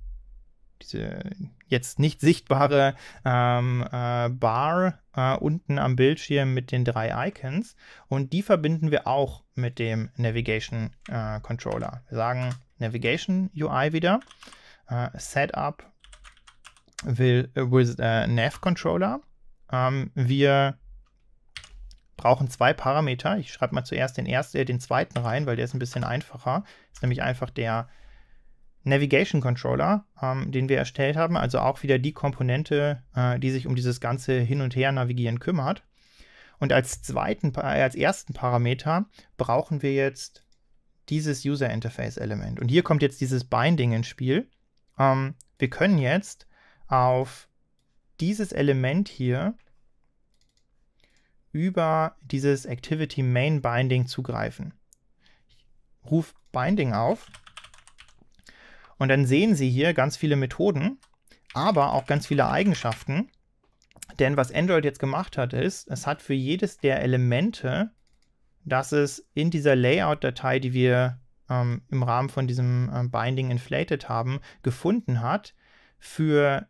diese jetzt nicht sichtbare ähm, äh, Bar äh, unten am Bildschirm mit den drei Icons und die verbinden wir auch mit dem Navigation äh, Controller. Wir sagen Navigation UI wieder, äh, Setup will äh, with Nav Controller ähm, wir brauchen zwei Parameter. Ich schreibe mal zuerst den, ersten, äh, den zweiten rein, weil der ist ein bisschen einfacher. ist nämlich einfach der Navigation Controller, ähm, den wir erstellt haben. Also auch wieder die Komponente, äh, die sich um dieses ganze Hin- und Her-Navigieren kümmert. Und als, zweiten, äh, als ersten Parameter brauchen wir jetzt dieses User Interface Element. Und hier kommt jetzt dieses Binding ins Spiel. Ähm, wir können jetzt auf dieses Element hier über dieses Activity Main Binding zugreifen. Ich rufe Binding auf und dann sehen Sie hier ganz viele Methoden, aber auch ganz viele Eigenschaften. Denn was Android jetzt gemacht hat, ist, es hat für jedes der Elemente, das es in dieser Layout-Datei, die wir ähm, im Rahmen von diesem ähm, Binding Inflated haben, gefunden hat, für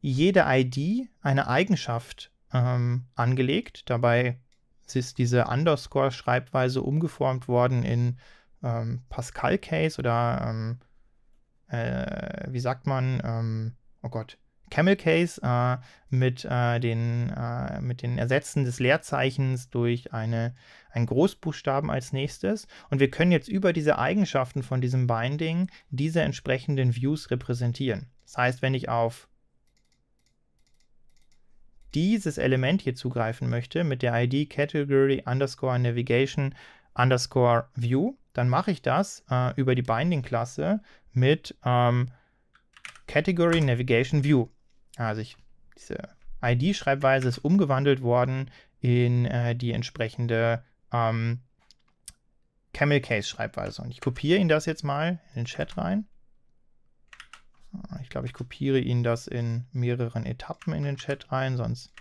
jede ID eine Eigenschaft ähm, angelegt. Dabei ist diese Underscore-Schreibweise umgeformt worden in ähm, Pascal-Case oder, ähm, äh, wie sagt man, ähm, oh Gott, Camel Case äh, mit, äh, den, äh, mit den Ersetzen des Leerzeichens durch eine, einen Großbuchstaben als nächstes. Und wir können jetzt über diese Eigenschaften von diesem Binding diese entsprechenden Views repräsentieren. Das heißt, wenn ich auf dieses Element hier zugreifen möchte mit der ID Category underscore Navigation underscore View, dann mache ich das äh, über die Binding-Klasse mit ähm, Category Navigation View. Also ich, diese ID-Schreibweise ist umgewandelt worden in äh, die entsprechende ähm, Camel Case-Schreibweise. Und ich kopiere Ihnen das jetzt mal in den Chat rein. Ich glaube, ich kopiere Ihnen das in mehreren Etappen in den Chat rein, sonst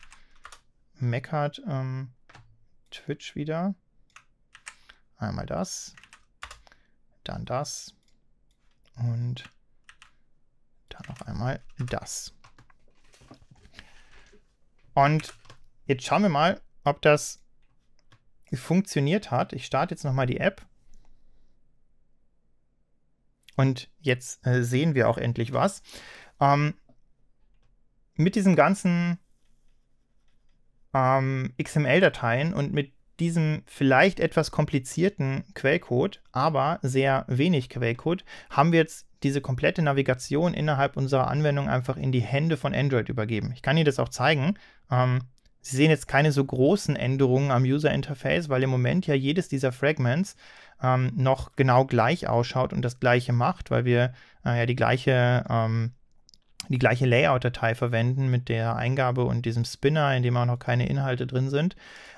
meckert ähm, Twitch wieder. Einmal das, dann das und dann noch einmal das. Und jetzt schauen wir mal, ob das funktioniert hat. Ich starte jetzt nochmal die App und jetzt äh, sehen wir auch endlich was. Ähm, mit diesen ganzen ähm, XML-Dateien und mit diesem vielleicht etwas komplizierten Quellcode, aber sehr wenig Quellcode, haben wir jetzt diese komplette Navigation innerhalb unserer Anwendung einfach in die Hände von Android übergeben. Ich kann Ihnen das auch zeigen. Ähm, Sie sehen jetzt keine so großen Änderungen am User Interface, weil im Moment ja jedes dieser Fragments ähm, noch genau gleich ausschaut und das gleiche macht, weil wir äh, ja die gleiche, ähm, die gleiche Layout-Datei verwenden mit der Eingabe und diesem Spinner, in dem auch noch keine Inhalte drin sind.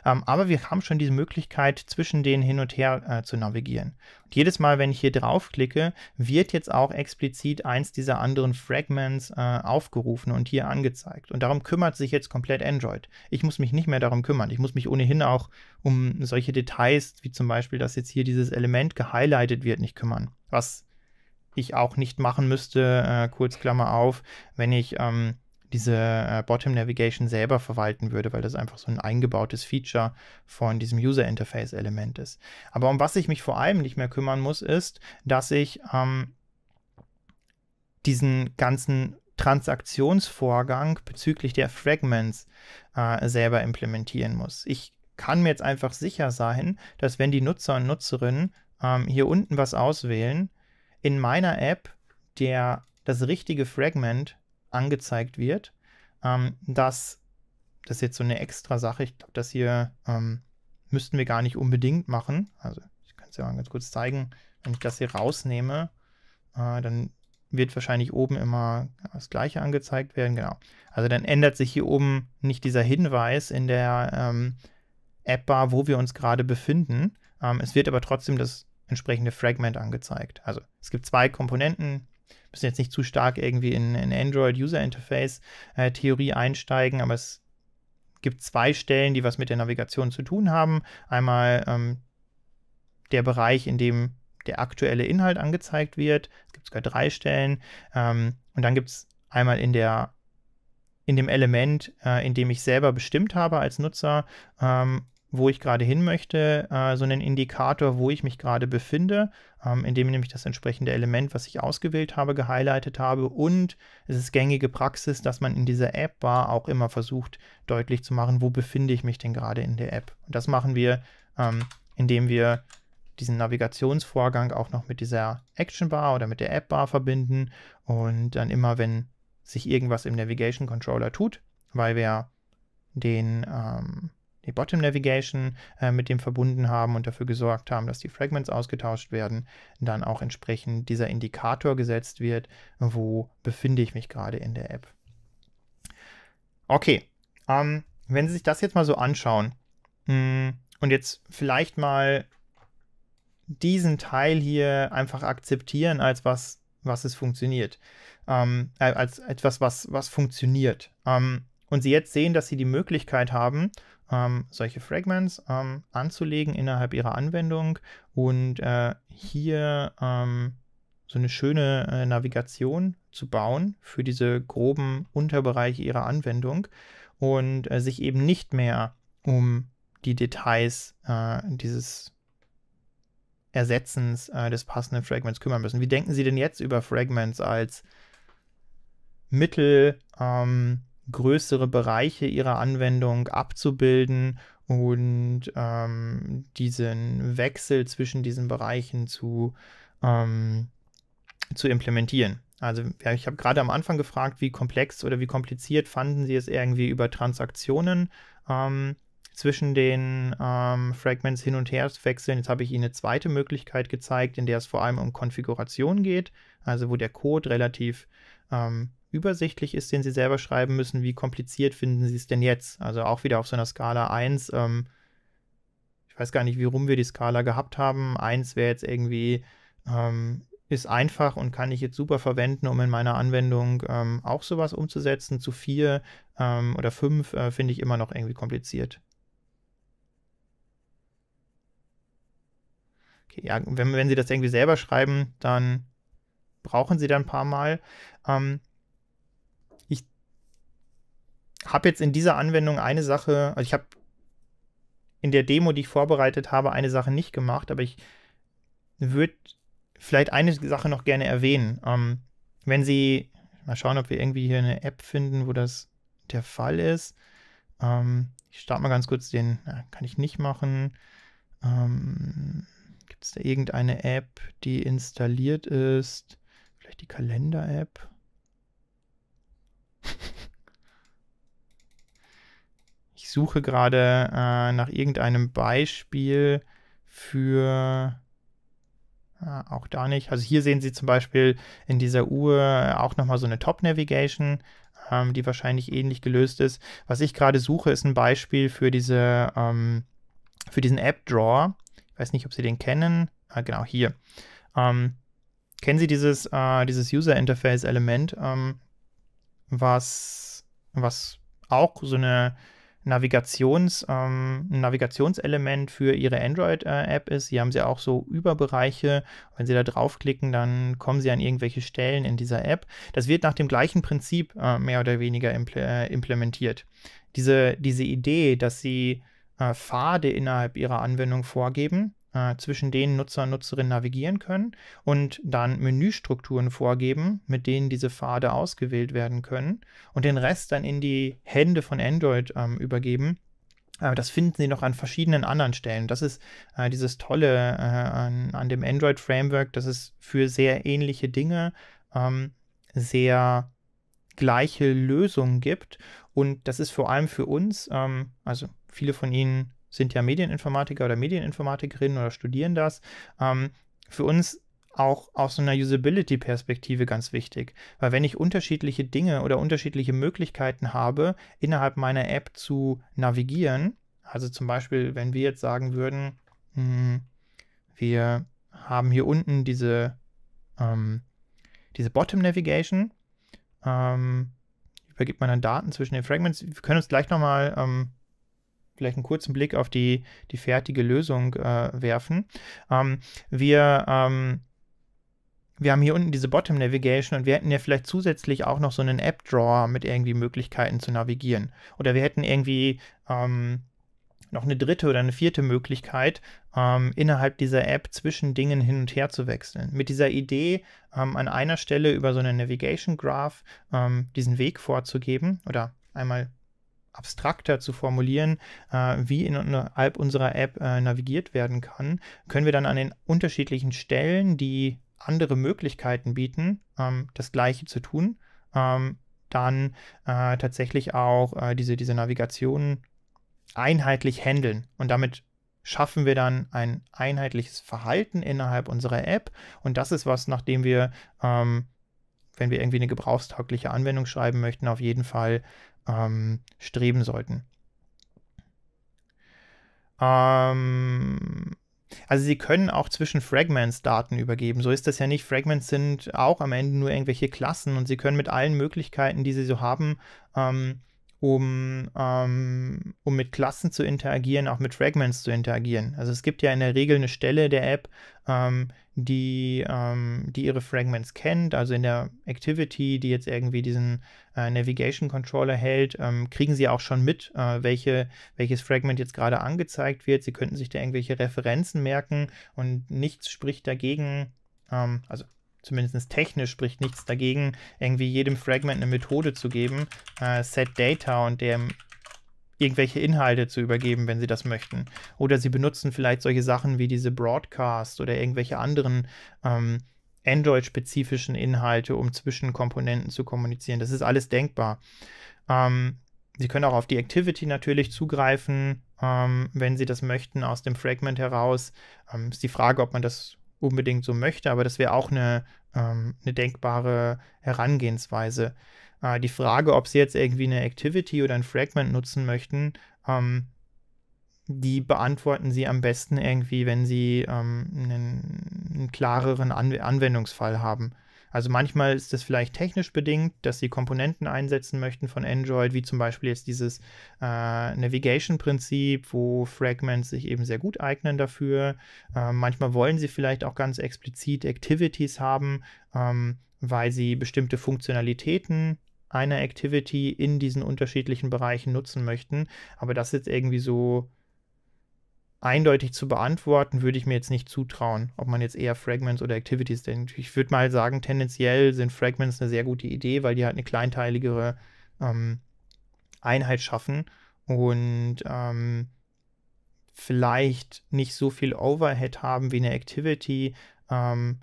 Ähm, aber wir haben schon diese Möglichkeit, zwischen denen hin und her äh, zu navigieren. Und jedes Mal, wenn ich hier draufklicke, wird jetzt auch explizit eins dieser anderen Fragments äh, aufgerufen und hier angezeigt. Und darum kümmert sich jetzt komplett Android. Ich muss mich nicht mehr darum kümmern. Ich muss mich ohnehin auch um solche Details, wie zum Beispiel, dass jetzt hier dieses Element gehighlightet wird, nicht kümmern. Was ich auch nicht machen müsste, äh, kurz Klammer auf, wenn ich ähm, diese äh, Bottom Navigation selber verwalten würde, weil das einfach so ein eingebautes Feature von diesem User Interface Element ist. Aber um was ich mich vor allem nicht mehr kümmern muss, ist, dass ich ähm, diesen ganzen Transaktionsvorgang bezüglich der Fragments äh, selber implementieren muss. Ich kann mir jetzt einfach sicher sein, dass wenn die Nutzer und Nutzerinnen ähm, hier unten was auswählen, in meiner App der das richtige Fragment angezeigt wird, ähm, dass das ist jetzt so eine extra Sache. Ich glaube, das hier ähm, müssten wir gar nicht unbedingt machen. Also ich kann es ja mal ganz kurz zeigen. Wenn ich das hier rausnehme, äh, dann wird wahrscheinlich oben immer das gleiche angezeigt werden. Genau. Also dann ändert sich hier oben nicht dieser Hinweis in der ähm, App-Bar, wo wir uns gerade befinden. Ähm, es wird aber trotzdem das entsprechende Fragment angezeigt. Also es gibt zwei Komponenten, müssen jetzt nicht zu stark irgendwie in, in Android-User-Interface-Theorie äh, einsteigen, aber es gibt zwei Stellen, die was mit der Navigation zu tun haben. Einmal ähm, der Bereich, in dem der aktuelle Inhalt angezeigt wird. Es gibt sogar drei Stellen. Ähm, und dann gibt es einmal in der in dem Element, äh, in dem ich selber bestimmt habe als Nutzer ähm, wo ich gerade hin möchte, äh, so einen Indikator, wo ich mich gerade befinde, ähm, indem nämlich das entsprechende Element, was ich ausgewählt habe, gehighlightet habe. Und es ist gängige Praxis, dass man in dieser App-Bar auch immer versucht, deutlich zu machen, wo befinde ich mich denn gerade in der App. Und das machen wir, ähm, indem wir diesen Navigationsvorgang auch noch mit dieser Action-Bar oder mit der App-Bar verbinden. Und dann immer, wenn sich irgendwas im Navigation Controller tut, weil wir den ähm, die Bottom Navigation äh, mit dem verbunden haben und dafür gesorgt haben, dass die Fragments ausgetauscht werden, dann auch entsprechend dieser Indikator gesetzt wird, wo befinde ich mich gerade in der App. Okay, ähm, wenn Sie sich das jetzt mal so anschauen mh, hm, und jetzt vielleicht mal diesen Teil hier einfach akzeptieren als was, was es funktioniert, ähm, äh, als etwas, was, was funktioniert. Ähm, und Sie jetzt sehen, dass Sie die Möglichkeit haben, ähm, solche Fragments ähm, anzulegen innerhalb ihrer Anwendung und äh, hier ähm, so eine schöne äh, Navigation zu bauen für diese groben Unterbereiche ihrer Anwendung und äh, sich eben nicht mehr um die Details äh, dieses Ersetzens äh, des passenden Fragments kümmern müssen. Wie denken Sie denn jetzt über Fragments als Mittel, ähm, größere Bereiche ihrer Anwendung abzubilden und ähm, diesen Wechsel zwischen diesen Bereichen zu, ähm, zu implementieren. Also ja, ich habe gerade am Anfang gefragt, wie komplex oder wie kompliziert fanden Sie es irgendwie über Transaktionen ähm, zwischen den ähm, Fragments hin und her zu wechseln. Jetzt habe ich Ihnen eine zweite Möglichkeit gezeigt, in der es vor allem um Konfiguration geht, also wo der Code relativ ähm, übersichtlich ist, den sie selber schreiben müssen, wie kompliziert finden sie es denn jetzt? Also auch wieder auf so einer Skala 1. Ähm, ich weiß gar nicht, wie rum wir die Skala gehabt haben. 1 wäre jetzt irgendwie, ähm, ist einfach und kann ich jetzt super verwenden, um in meiner Anwendung ähm, auch sowas umzusetzen. Zu 4 ähm, oder 5 äh, finde ich immer noch irgendwie kompliziert. Okay, ja, wenn, wenn sie das irgendwie selber schreiben, dann brauchen sie da ein paar Mal. Ähm, habe jetzt in dieser Anwendung eine Sache, also ich habe in der Demo, die ich vorbereitet habe, eine Sache nicht gemacht, aber ich würde vielleicht eine Sache noch gerne erwähnen. Ähm, wenn Sie, mal schauen, ob wir irgendwie hier eine App finden, wo das der Fall ist. Ähm, ich starte mal ganz kurz den, na, kann ich nicht machen. Ähm, Gibt es da irgendeine App, die installiert ist? Vielleicht die Kalender-App? suche gerade äh, nach irgendeinem Beispiel für. Äh, auch da nicht. Also hier sehen Sie zum Beispiel in dieser Uhr auch nochmal so eine Top-Navigation, ähm, die wahrscheinlich ähnlich gelöst ist. Was ich gerade suche, ist ein Beispiel für diese ähm, für diesen App-Drawer. Ich weiß nicht, ob Sie den kennen. Ah, genau, hier. Ähm, kennen Sie dieses, äh, dieses User-Interface-Element, ähm, was, was auch so eine Navigations, ähm, ein Navigationselement für Ihre Android-App äh, ist. Sie haben sie auch so Überbereiche. Wenn Sie da draufklicken, dann kommen Sie an irgendwelche Stellen in dieser App. Das wird nach dem gleichen Prinzip äh, mehr oder weniger impl äh, implementiert. Diese, diese Idee, dass Sie äh, Pfade innerhalb Ihrer Anwendung vorgeben, äh, zwischen denen Nutzer und Nutzerinnen navigieren können und dann Menüstrukturen vorgeben, mit denen diese Pfade ausgewählt werden können und den Rest dann in die Hände von Android ähm, übergeben. Aber das finden Sie noch an verschiedenen anderen Stellen. Das ist äh, dieses Tolle äh, an, an, dem Android-Framework, dass es für sehr ähnliche Dinge ähm, sehr gleiche Lösungen gibt. Und das ist vor allem für uns, ähm, also viele von Ihnen sind ja Medieninformatiker oder Medieninformatikerinnen oder studieren das. Ähm, für uns auch aus einer Usability-Perspektive ganz wichtig. Weil wenn ich unterschiedliche Dinge oder unterschiedliche Möglichkeiten habe, innerhalb meiner App zu navigieren, also zum Beispiel, wenn wir jetzt sagen würden, mh, hm, wir haben hier unten diese, ähm, diese Bottom Navigation, ähm, übergibt man dann Daten zwischen den Fragments. Wir können uns gleich nochmal ähm, vielleicht einen kurzen Blick auf die, die fertige Lösung äh, werfen. Ähm, wir, ähm, wir haben hier unten diese Bottom Navigation und wir hätten ja vielleicht zusätzlich auch noch so einen App Drawer mit irgendwie Möglichkeiten zu navigieren. Oder wir hätten irgendwie ähm, noch eine dritte oder eine vierte Möglichkeit, ähm, innerhalb dieser App zwischen Dingen hin und her zu wechseln. Mit dieser Idee, ähm, an einer Stelle über so einen Navigation Graph ähm, diesen Weg vorzugeben oder einmal abstrakter zu formulieren, äh, wie innerhalb unserer App äh, navigiert werden kann, können wir dann an den unterschiedlichen Stellen, die andere Möglichkeiten bieten, ähm, das Gleiche zu tun, ähm, dann äh, tatsächlich auch äh, diese, diese Navigation einheitlich handeln. Und damit schaffen wir dann ein einheitliches Verhalten innerhalb unserer App. Und das ist was, nachdem wir ähm, wenn wir irgendwie eine gebrauchstaugliche Anwendung schreiben möchten, auf jeden Fall ähm, streben sollten. Ähm, also sie können auch zwischen Fragments Daten übergeben. So ist das ja nicht. Fragments sind auch am Ende nur irgendwelche Klassen und sie können mit allen Möglichkeiten, die sie so haben, ähm, um, ähm, um mit Klassen zu interagieren, auch mit Fragments zu interagieren. Also es gibt ja in der Regel eine Stelle der App, ähm, die, ähm, die ihre Fragments kennt. Also in der Activity, die jetzt irgendwie diesen äh, Navigation Controller hält, ähm, kriegen sie auch schon mit, äh, welche, welches Fragment jetzt gerade angezeigt wird. Sie könnten sich da irgendwelche Referenzen merken und nichts spricht dagegen, ähm, also zumindest technisch spricht nichts dagegen, irgendwie jedem Fragment eine Methode zu geben, äh, set data und dem irgendwelche Inhalte zu übergeben, wenn sie das möchten. Oder sie benutzen vielleicht solche Sachen wie diese Broadcast oder irgendwelche anderen ähm, Android-spezifischen Inhalte, um zwischen Komponenten zu kommunizieren. Das ist alles denkbar. Ähm, sie können auch auf die Activity natürlich zugreifen, ähm, wenn sie das möchten, aus dem Fragment heraus. Ähm, ist die Frage, ob man das unbedingt so möchte, aber das wäre auch eine, ähm, eine denkbare Herangehensweise. Äh, die Frage, ob sie jetzt irgendwie eine Activity oder ein Fragment nutzen möchten, ähm, die beantworten sie am besten irgendwie, wenn sie ähm, einen, einen, klareren An Anwendungsfall haben. Also manchmal ist das vielleicht technisch bedingt, dass sie Komponenten einsetzen möchten von Android, wie zum Beispiel jetzt dieses äh, Navigation-Prinzip, wo Fragments sich eben sehr gut eignen dafür. Ähm, manchmal wollen sie vielleicht auch ganz explizit Activities haben, ähm, weil sie bestimmte Funktionalitäten einer Activity in diesen unterschiedlichen Bereichen nutzen möchten. Aber das ist jetzt irgendwie so eindeutig zu beantworten, würde ich mir jetzt nicht zutrauen, ob man jetzt eher Fragments oder Activities denkt. Ich würde mal sagen, tendenziell sind Fragments eine sehr gute Idee, weil die halt eine kleinteiligere ähm, Einheit schaffen und ähm, vielleicht nicht so viel Overhead haben wie eine Activity, ähm,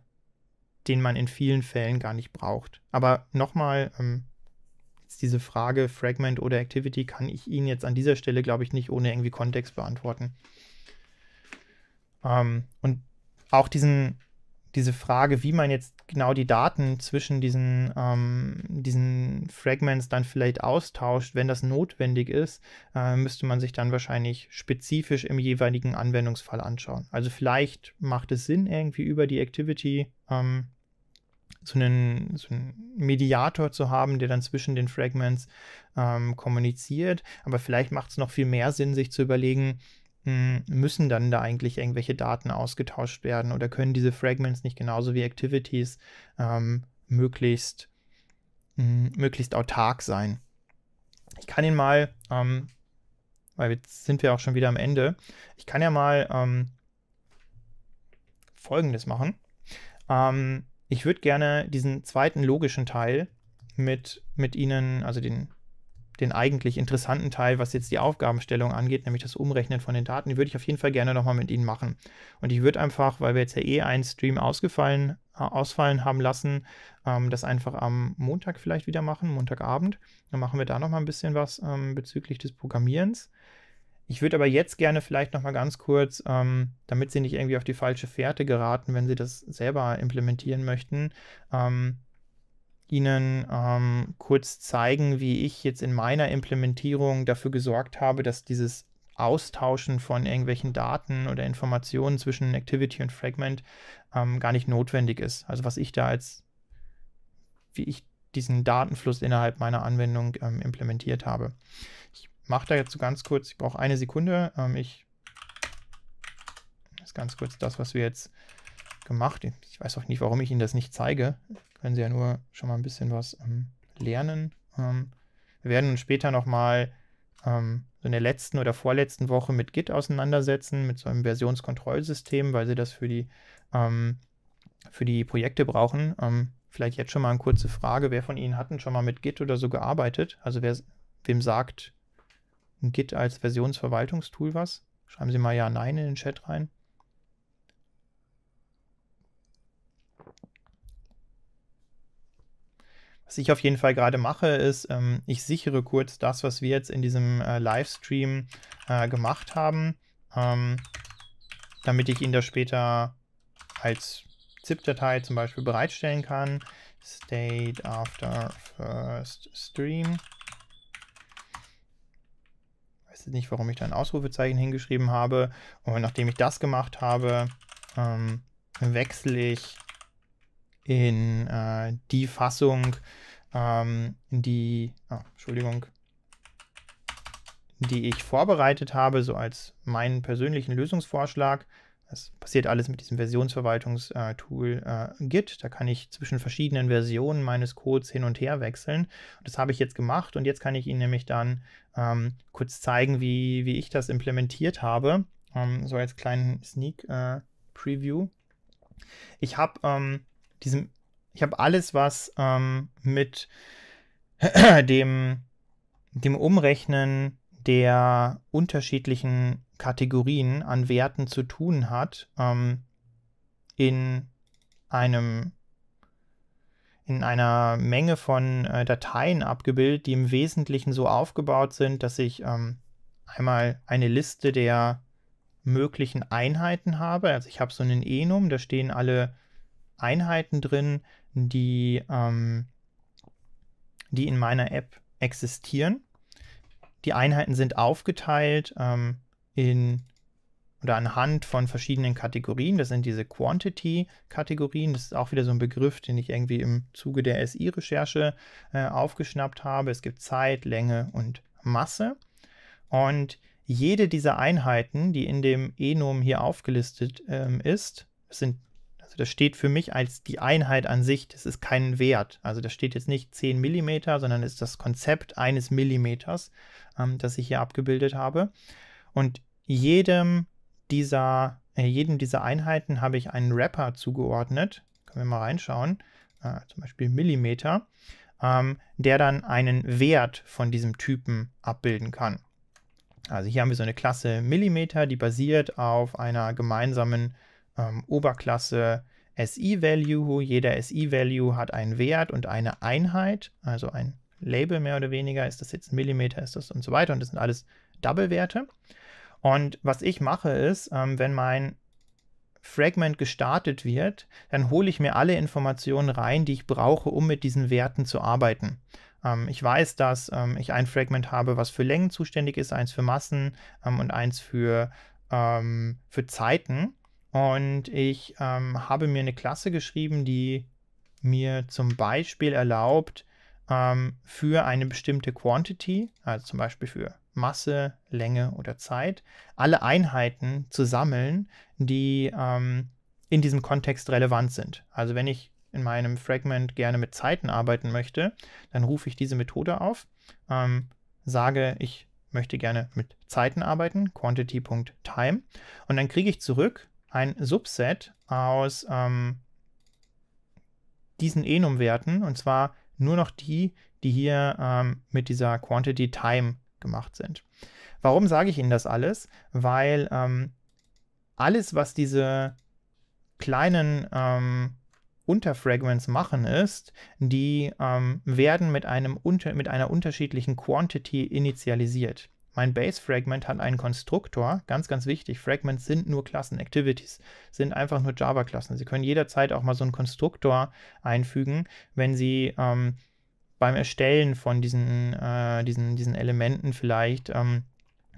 den man in vielen Fällen gar nicht braucht. Aber nochmal, ähm, diese Frage Fragment oder Activity kann ich Ihnen jetzt an dieser Stelle, glaube ich, nicht ohne irgendwie Kontext beantworten. Ähm, und auch diesen, diese Frage, wie man jetzt genau die Daten zwischen diesen, ähm, diesen Fragments dann vielleicht austauscht, wenn das notwendig ist, äh, müsste man sich dann wahrscheinlich spezifisch im jeweiligen Anwendungsfall anschauen. Also vielleicht macht es Sinn, irgendwie über die Activity ähm, so, einen, so einen Mediator zu haben, der dann zwischen den Fragments ähm, kommuniziert. Aber vielleicht macht es noch viel mehr Sinn, sich zu überlegen, hm, müssen dann da eigentlich irgendwelche Daten ausgetauscht werden oder können diese Fragments nicht genauso wie Activities ähm, möglichst, mh, hm, möglichst autark sein. Ich kann Ihnen mal, ähm, weil jetzt sind wir auch schon wieder am Ende, ich kann ja mal ähm, Folgendes machen. Ähm, ich würde gerne diesen zweiten logischen Teil mit, mit Ihnen, also den den eigentlich interessanten Teil, was jetzt die Aufgabenstellung angeht, nämlich das Umrechnen von den Daten, würde ich auf jeden Fall gerne nochmal mit Ihnen machen. Und ich würde einfach, weil wir jetzt ja eh einen Stream ausgefallen, äh, ausfallen haben lassen, ähm, das einfach am Montag vielleicht wieder machen, Montagabend. Dann machen wir da nochmal ein bisschen was ähm, bezüglich des Programmierens. Ich würde aber jetzt gerne vielleicht nochmal ganz kurz, ähm, damit Sie nicht irgendwie auf die falsche Fährte geraten, wenn Sie das selber implementieren möchten, ähm, Ihnen ähm, kurz zeigen, wie ich jetzt in meiner Implementierung dafür gesorgt habe, dass dieses Austauschen von irgendwelchen Daten oder Informationen zwischen Activity und Fragment ähm, gar nicht notwendig ist. Also was ich da als, wie ich diesen Datenfluss innerhalb meiner Anwendung ähm, implementiert habe. Ich mache da jetzt so ganz kurz, ich brauche eine Sekunde, ähm, ich das ganz kurz das, was wir jetzt gemacht. Ich weiß auch nicht, warum ich Ihnen das nicht zeige. Können Sie ja nur schon mal ein bisschen was ähm, lernen. Ähm, wir werden uns später nochmal ähm, so in der letzten oder vorletzten Woche mit Git auseinandersetzen, mit so einem Versionskontrollsystem, weil Sie das für die, ähm, für die Projekte brauchen. Ähm, vielleicht jetzt schon mal eine kurze Frage. Wer von Ihnen hatten schon mal mit Git oder so gearbeitet? Also wer, wem sagt Git als Versionsverwaltungstool was? Schreiben Sie mal ja, nein in den Chat rein. Was ich auf jeden Fall gerade mache, ist, ähm, ich sichere kurz das, was wir jetzt in diesem äh, Livestream äh, gemacht haben, ähm, damit ich ihn da später als ZIP-Datei zum Beispiel bereitstellen kann. State after first stream. weiß jetzt nicht, warum ich da ein Ausrufezeichen hingeschrieben habe. Und nachdem ich das gemacht habe, ähm, wechsle ich in äh, die Fassung, ähm, die, ah, Entschuldigung, die ich vorbereitet habe, so als meinen persönlichen Lösungsvorschlag. Das passiert alles mit diesem Versionsverwaltungstool äh, Git. Da kann ich zwischen verschiedenen Versionen meines Codes hin und her wechseln. das habe ich jetzt gemacht und jetzt kann ich Ihnen nämlich dann ähm, kurz zeigen, wie, wie ich das implementiert habe. Ähm, so als kleinen Sneak äh, Preview. Ich habe ähm, diesem, ich habe alles, was ähm, mit dem, dem Umrechnen der unterschiedlichen Kategorien an Werten zu tun hat, ähm, in einem in einer Menge von äh, Dateien abgebildet, die im Wesentlichen so aufgebaut sind, dass ich ähm, einmal eine Liste der möglichen Einheiten habe. Also ich habe so einen Enum, da stehen alle Einheiten drin, die, ähm, die in meiner App existieren. Die Einheiten sind aufgeteilt ähm, in oder anhand von verschiedenen Kategorien. Das sind diese Quantity-Kategorien. Das ist auch wieder so ein Begriff, den ich irgendwie im Zuge der SI-Recherche äh, aufgeschnappt habe. Es gibt Zeit, Länge und Masse. Und jede dieser Einheiten, die in dem Enum hier aufgelistet ähm, ist, sind also das steht für mich als die Einheit an sich, das ist kein Wert. Also das steht jetzt nicht 10 mm, sondern ist das Konzept eines Millimeters, ähm, das ich hier abgebildet habe. Und jedem dieser, äh, jedem dieser Einheiten habe ich einen Wrapper zugeordnet. Können wir mal reinschauen. Äh, zum Beispiel Millimeter, ähm, der dann einen Wert von diesem Typen abbilden kann. Also hier haben wir so eine Klasse Millimeter, die basiert auf einer gemeinsamen äh, ähm, Oberklasse SI-Value. Jeder SI-Value hat einen Wert und eine Einheit, also ein Label mehr oder weniger. Ist das jetzt ein Millimeter, ist das und so weiter. Und das sind alles Double-Werte. Und was ich mache ist, ähm, wenn mein Fragment gestartet wird, dann hole ich mir alle Informationen rein, die ich brauche, um mit diesen Werten zu arbeiten. Ähm, ich weiß, dass ähm, ich ein Fragment habe, was für Längen zuständig ist, eins für Massen ähm, und eins für, ähm, für Zeiten. Und ich ähm, habe mir eine Klasse geschrieben, die mir zum Beispiel erlaubt, ähm, für eine bestimmte Quantity, also zum Beispiel für Masse, Länge oder Zeit, alle Einheiten zu sammeln, die ähm, in diesem Kontext relevant sind. Also wenn ich in meinem Fragment gerne mit Zeiten arbeiten möchte, dann rufe ich diese Methode auf, ähm, sage, ich möchte gerne mit Zeiten arbeiten, quantity.time, und dann kriege ich zurück ein Subset aus ähm, diesen Enum-Werten und zwar nur noch die, die hier ähm, mit dieser Quantity Time gemacht sind. Warum sage ich Ihnen das alles? Weil ähm, alles, was diese kleinen ähm, Unterfragments machen, ist, die ähm, werden mit, einem unter, mit einer unterschiedlichen Quantity initialisiert. Mein Base-Fragment hat einen Konstruktor, ganz, ganz wichtig, Fragments sind nur Klassen, Activities sind einfach nur Java-Klassen. Sie können jederzeit auch mal so einen Konstruktor einfügen, wenn Sie ähm, beim Erstellen von diesen, äh, diesen, diesen Elementen vielleicht ähm,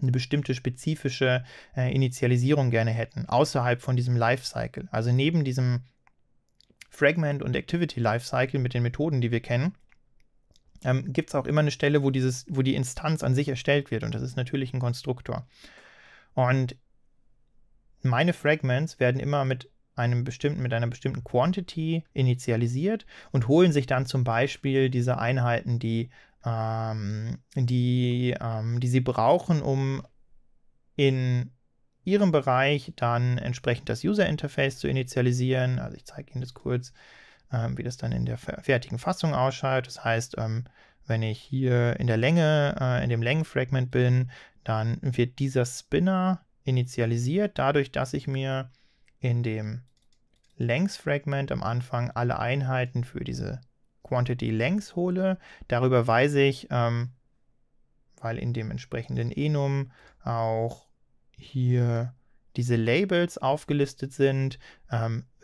eine bestimmte spezifische äh, Initialisierung gerne hätten, außerhalb von diesem Lifecycle. Also neben diesem Fragment und Activity Lifecycle mit den Methoden, die wir kennen, ähm, gibt es auch immer eine Stelle, wo, dieses, wo die Instanz an sich erstellt wird. Und das ist natürlich ein Konstruktor. Und meine Fragments werden immer mit einem bestimmten, mit einer bestimmten Quantity initialisiert und holen sich dann zum Beispiel diese Einheiten, die, ähm, die, ähm, die sie brauchen, um in ihrem Bereich dann entsprechend das User Interface zu initialisieren. Also ich zeige Ihnen das kurz. Ähm, wie das dann in der fertigen Fassung ausschaut. Das heißt, ähm, wenn ich hier in der Länge, äh, in dem Längenfragment bin, dann wird dieser Spinner initialisiert, dadurch, dass ich mir in dem Length-Fragment am Anfang alle Einheiten für diese Quantity Length hole. Darüber weiß ich, ähm, weil in dem entsprechenden Enum auch hier diese Labels aufgelistet sind,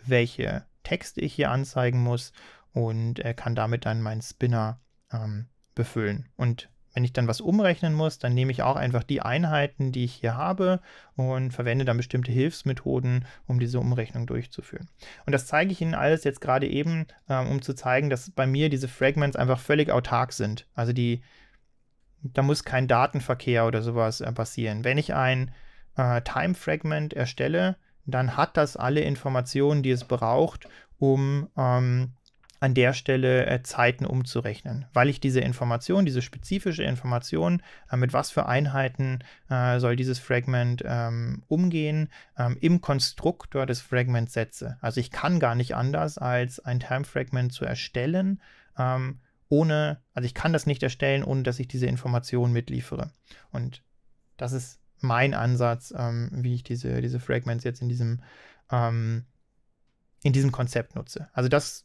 welche Texte ich hier anzeigen muss und äh, kann damit dann meinen Spinner ähm, befüllen. Und wenn ich dann was umrechnen muss, dann nehme ich auch einfach die Einheiten, die ich hier habe und verwende dann bestimmte Hilfsmethoden, um diese Umrechnung durchzuführen. Und das zeige ich Ihnen alles jetzt gerade eben, ähm, um zu zeigen, dass bei mir diese Fragments einfach völlig autark sind. Also die, da muss kein Datenverkehr oder sowas äh, passieren. Wenn ich ein äh, Time-Fragment erstelle, dann hat das alle Informationen, die es braucht, um ähm, an der Stelle äh, Zeiten umzurechnen, weil ich diese Information, diese spezifische Information, äh, mit was für Einheiten äh, soll dieses Fragment ähm, umgehen, ähm, im Konstruktor des Fragments setze. Also ich kann gar nicht anders, als ein Time-Fragment zu erstellen, ähm, ohne, also ich kann das nicht erstellen, ohne dass ich diese Information mitliefere. Und das ist mein Ansatz, ähm, wie ich diese, diese Fragments jetzt in diesem, ähm, in diesem Konzept nutze. Also das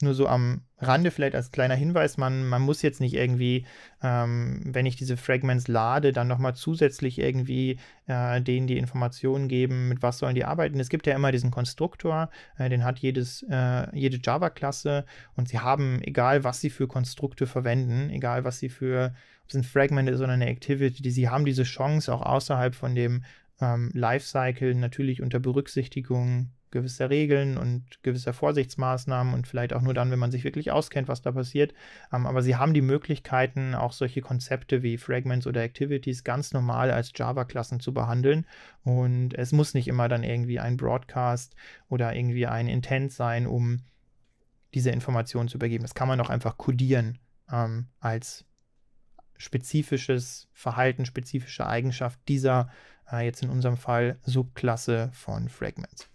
nur so am Rande vielleicht als kleiner Hinweis, man, man muss jetzt nicht irgendwie, ähm, wenn ich diese Fragments lade, dann nochmal zusätzlich irgendwie äh, denen die Informationen geben, mit was sollen die arbeiten. Es gibt ja immer diesen Konstruktor, äh, den hat jedes, äh, jede Java-Klasse und sie haben, egal was sie für Konstrukte verwenden, egal was sie für ein Fragment ist oder eine Activity, die sie haben diese Chance auch außerhalb von dem ähm, Lifecycle natürlich unter Berücksichtigung gewisser Regeln und gewisser Vorsichtsmaßnahmen und vielleicht auch nur dann, wenn man sich wirklich auskennt, was da passiert. Ähm, aber sie haben die Möglichkeiten, auch solche Konzepte wie Fragments oder Activities ganz normal als Java-Klassen zu behandeln. Und es muss nicht immer dann irgendwie ein Broadcast oder irgendwie ein Intent sein, um diese Informationen zu übergeben. Das kann man auch einfach codieren ähm, als spezifisches Verhalten, spezifische Eigenschaft dieser, äh, jetzt in unserem Fall, Subklasse von Fragments.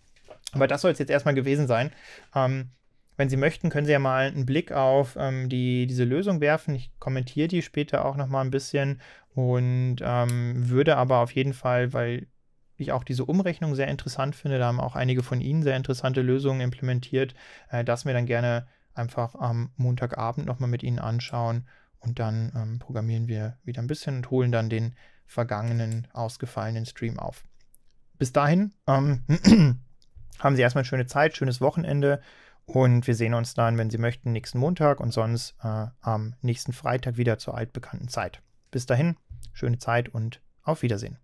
Aber das soll es jetzt erstmal gewesen sein. Ähm, wenn Sie möchten, können Sie ja mal einen Blick auf ähm, die, diese Lösung werfen. Ich kommentiere die später auch nochmal ein bisschen und ähm, würde aber auf jeden Fall, weil ich auch diese Umrechnung sehr interessant finde, da haben auch einige von Ihnen sehr interessante Lösungen implementiert, äh, das mir dann gerne einfach am Montagabend nochmal mit Ihnen anschauen und dann ähm, programmieren wir wieder ein bisschen und holen dann den vergangenen, ausgefallenen Stream auf. Bis dahin ähm, haben Sie erstmal eine schöne Zeit, schönes Wochenende und wir sehen uns dann, wenn Sie möchten, nächsten Montag und sonst äh, am nächsten Freitag wieder zur altbekannten Zeit. Bis dahin, schöne Zeit und auf Wiedersehen.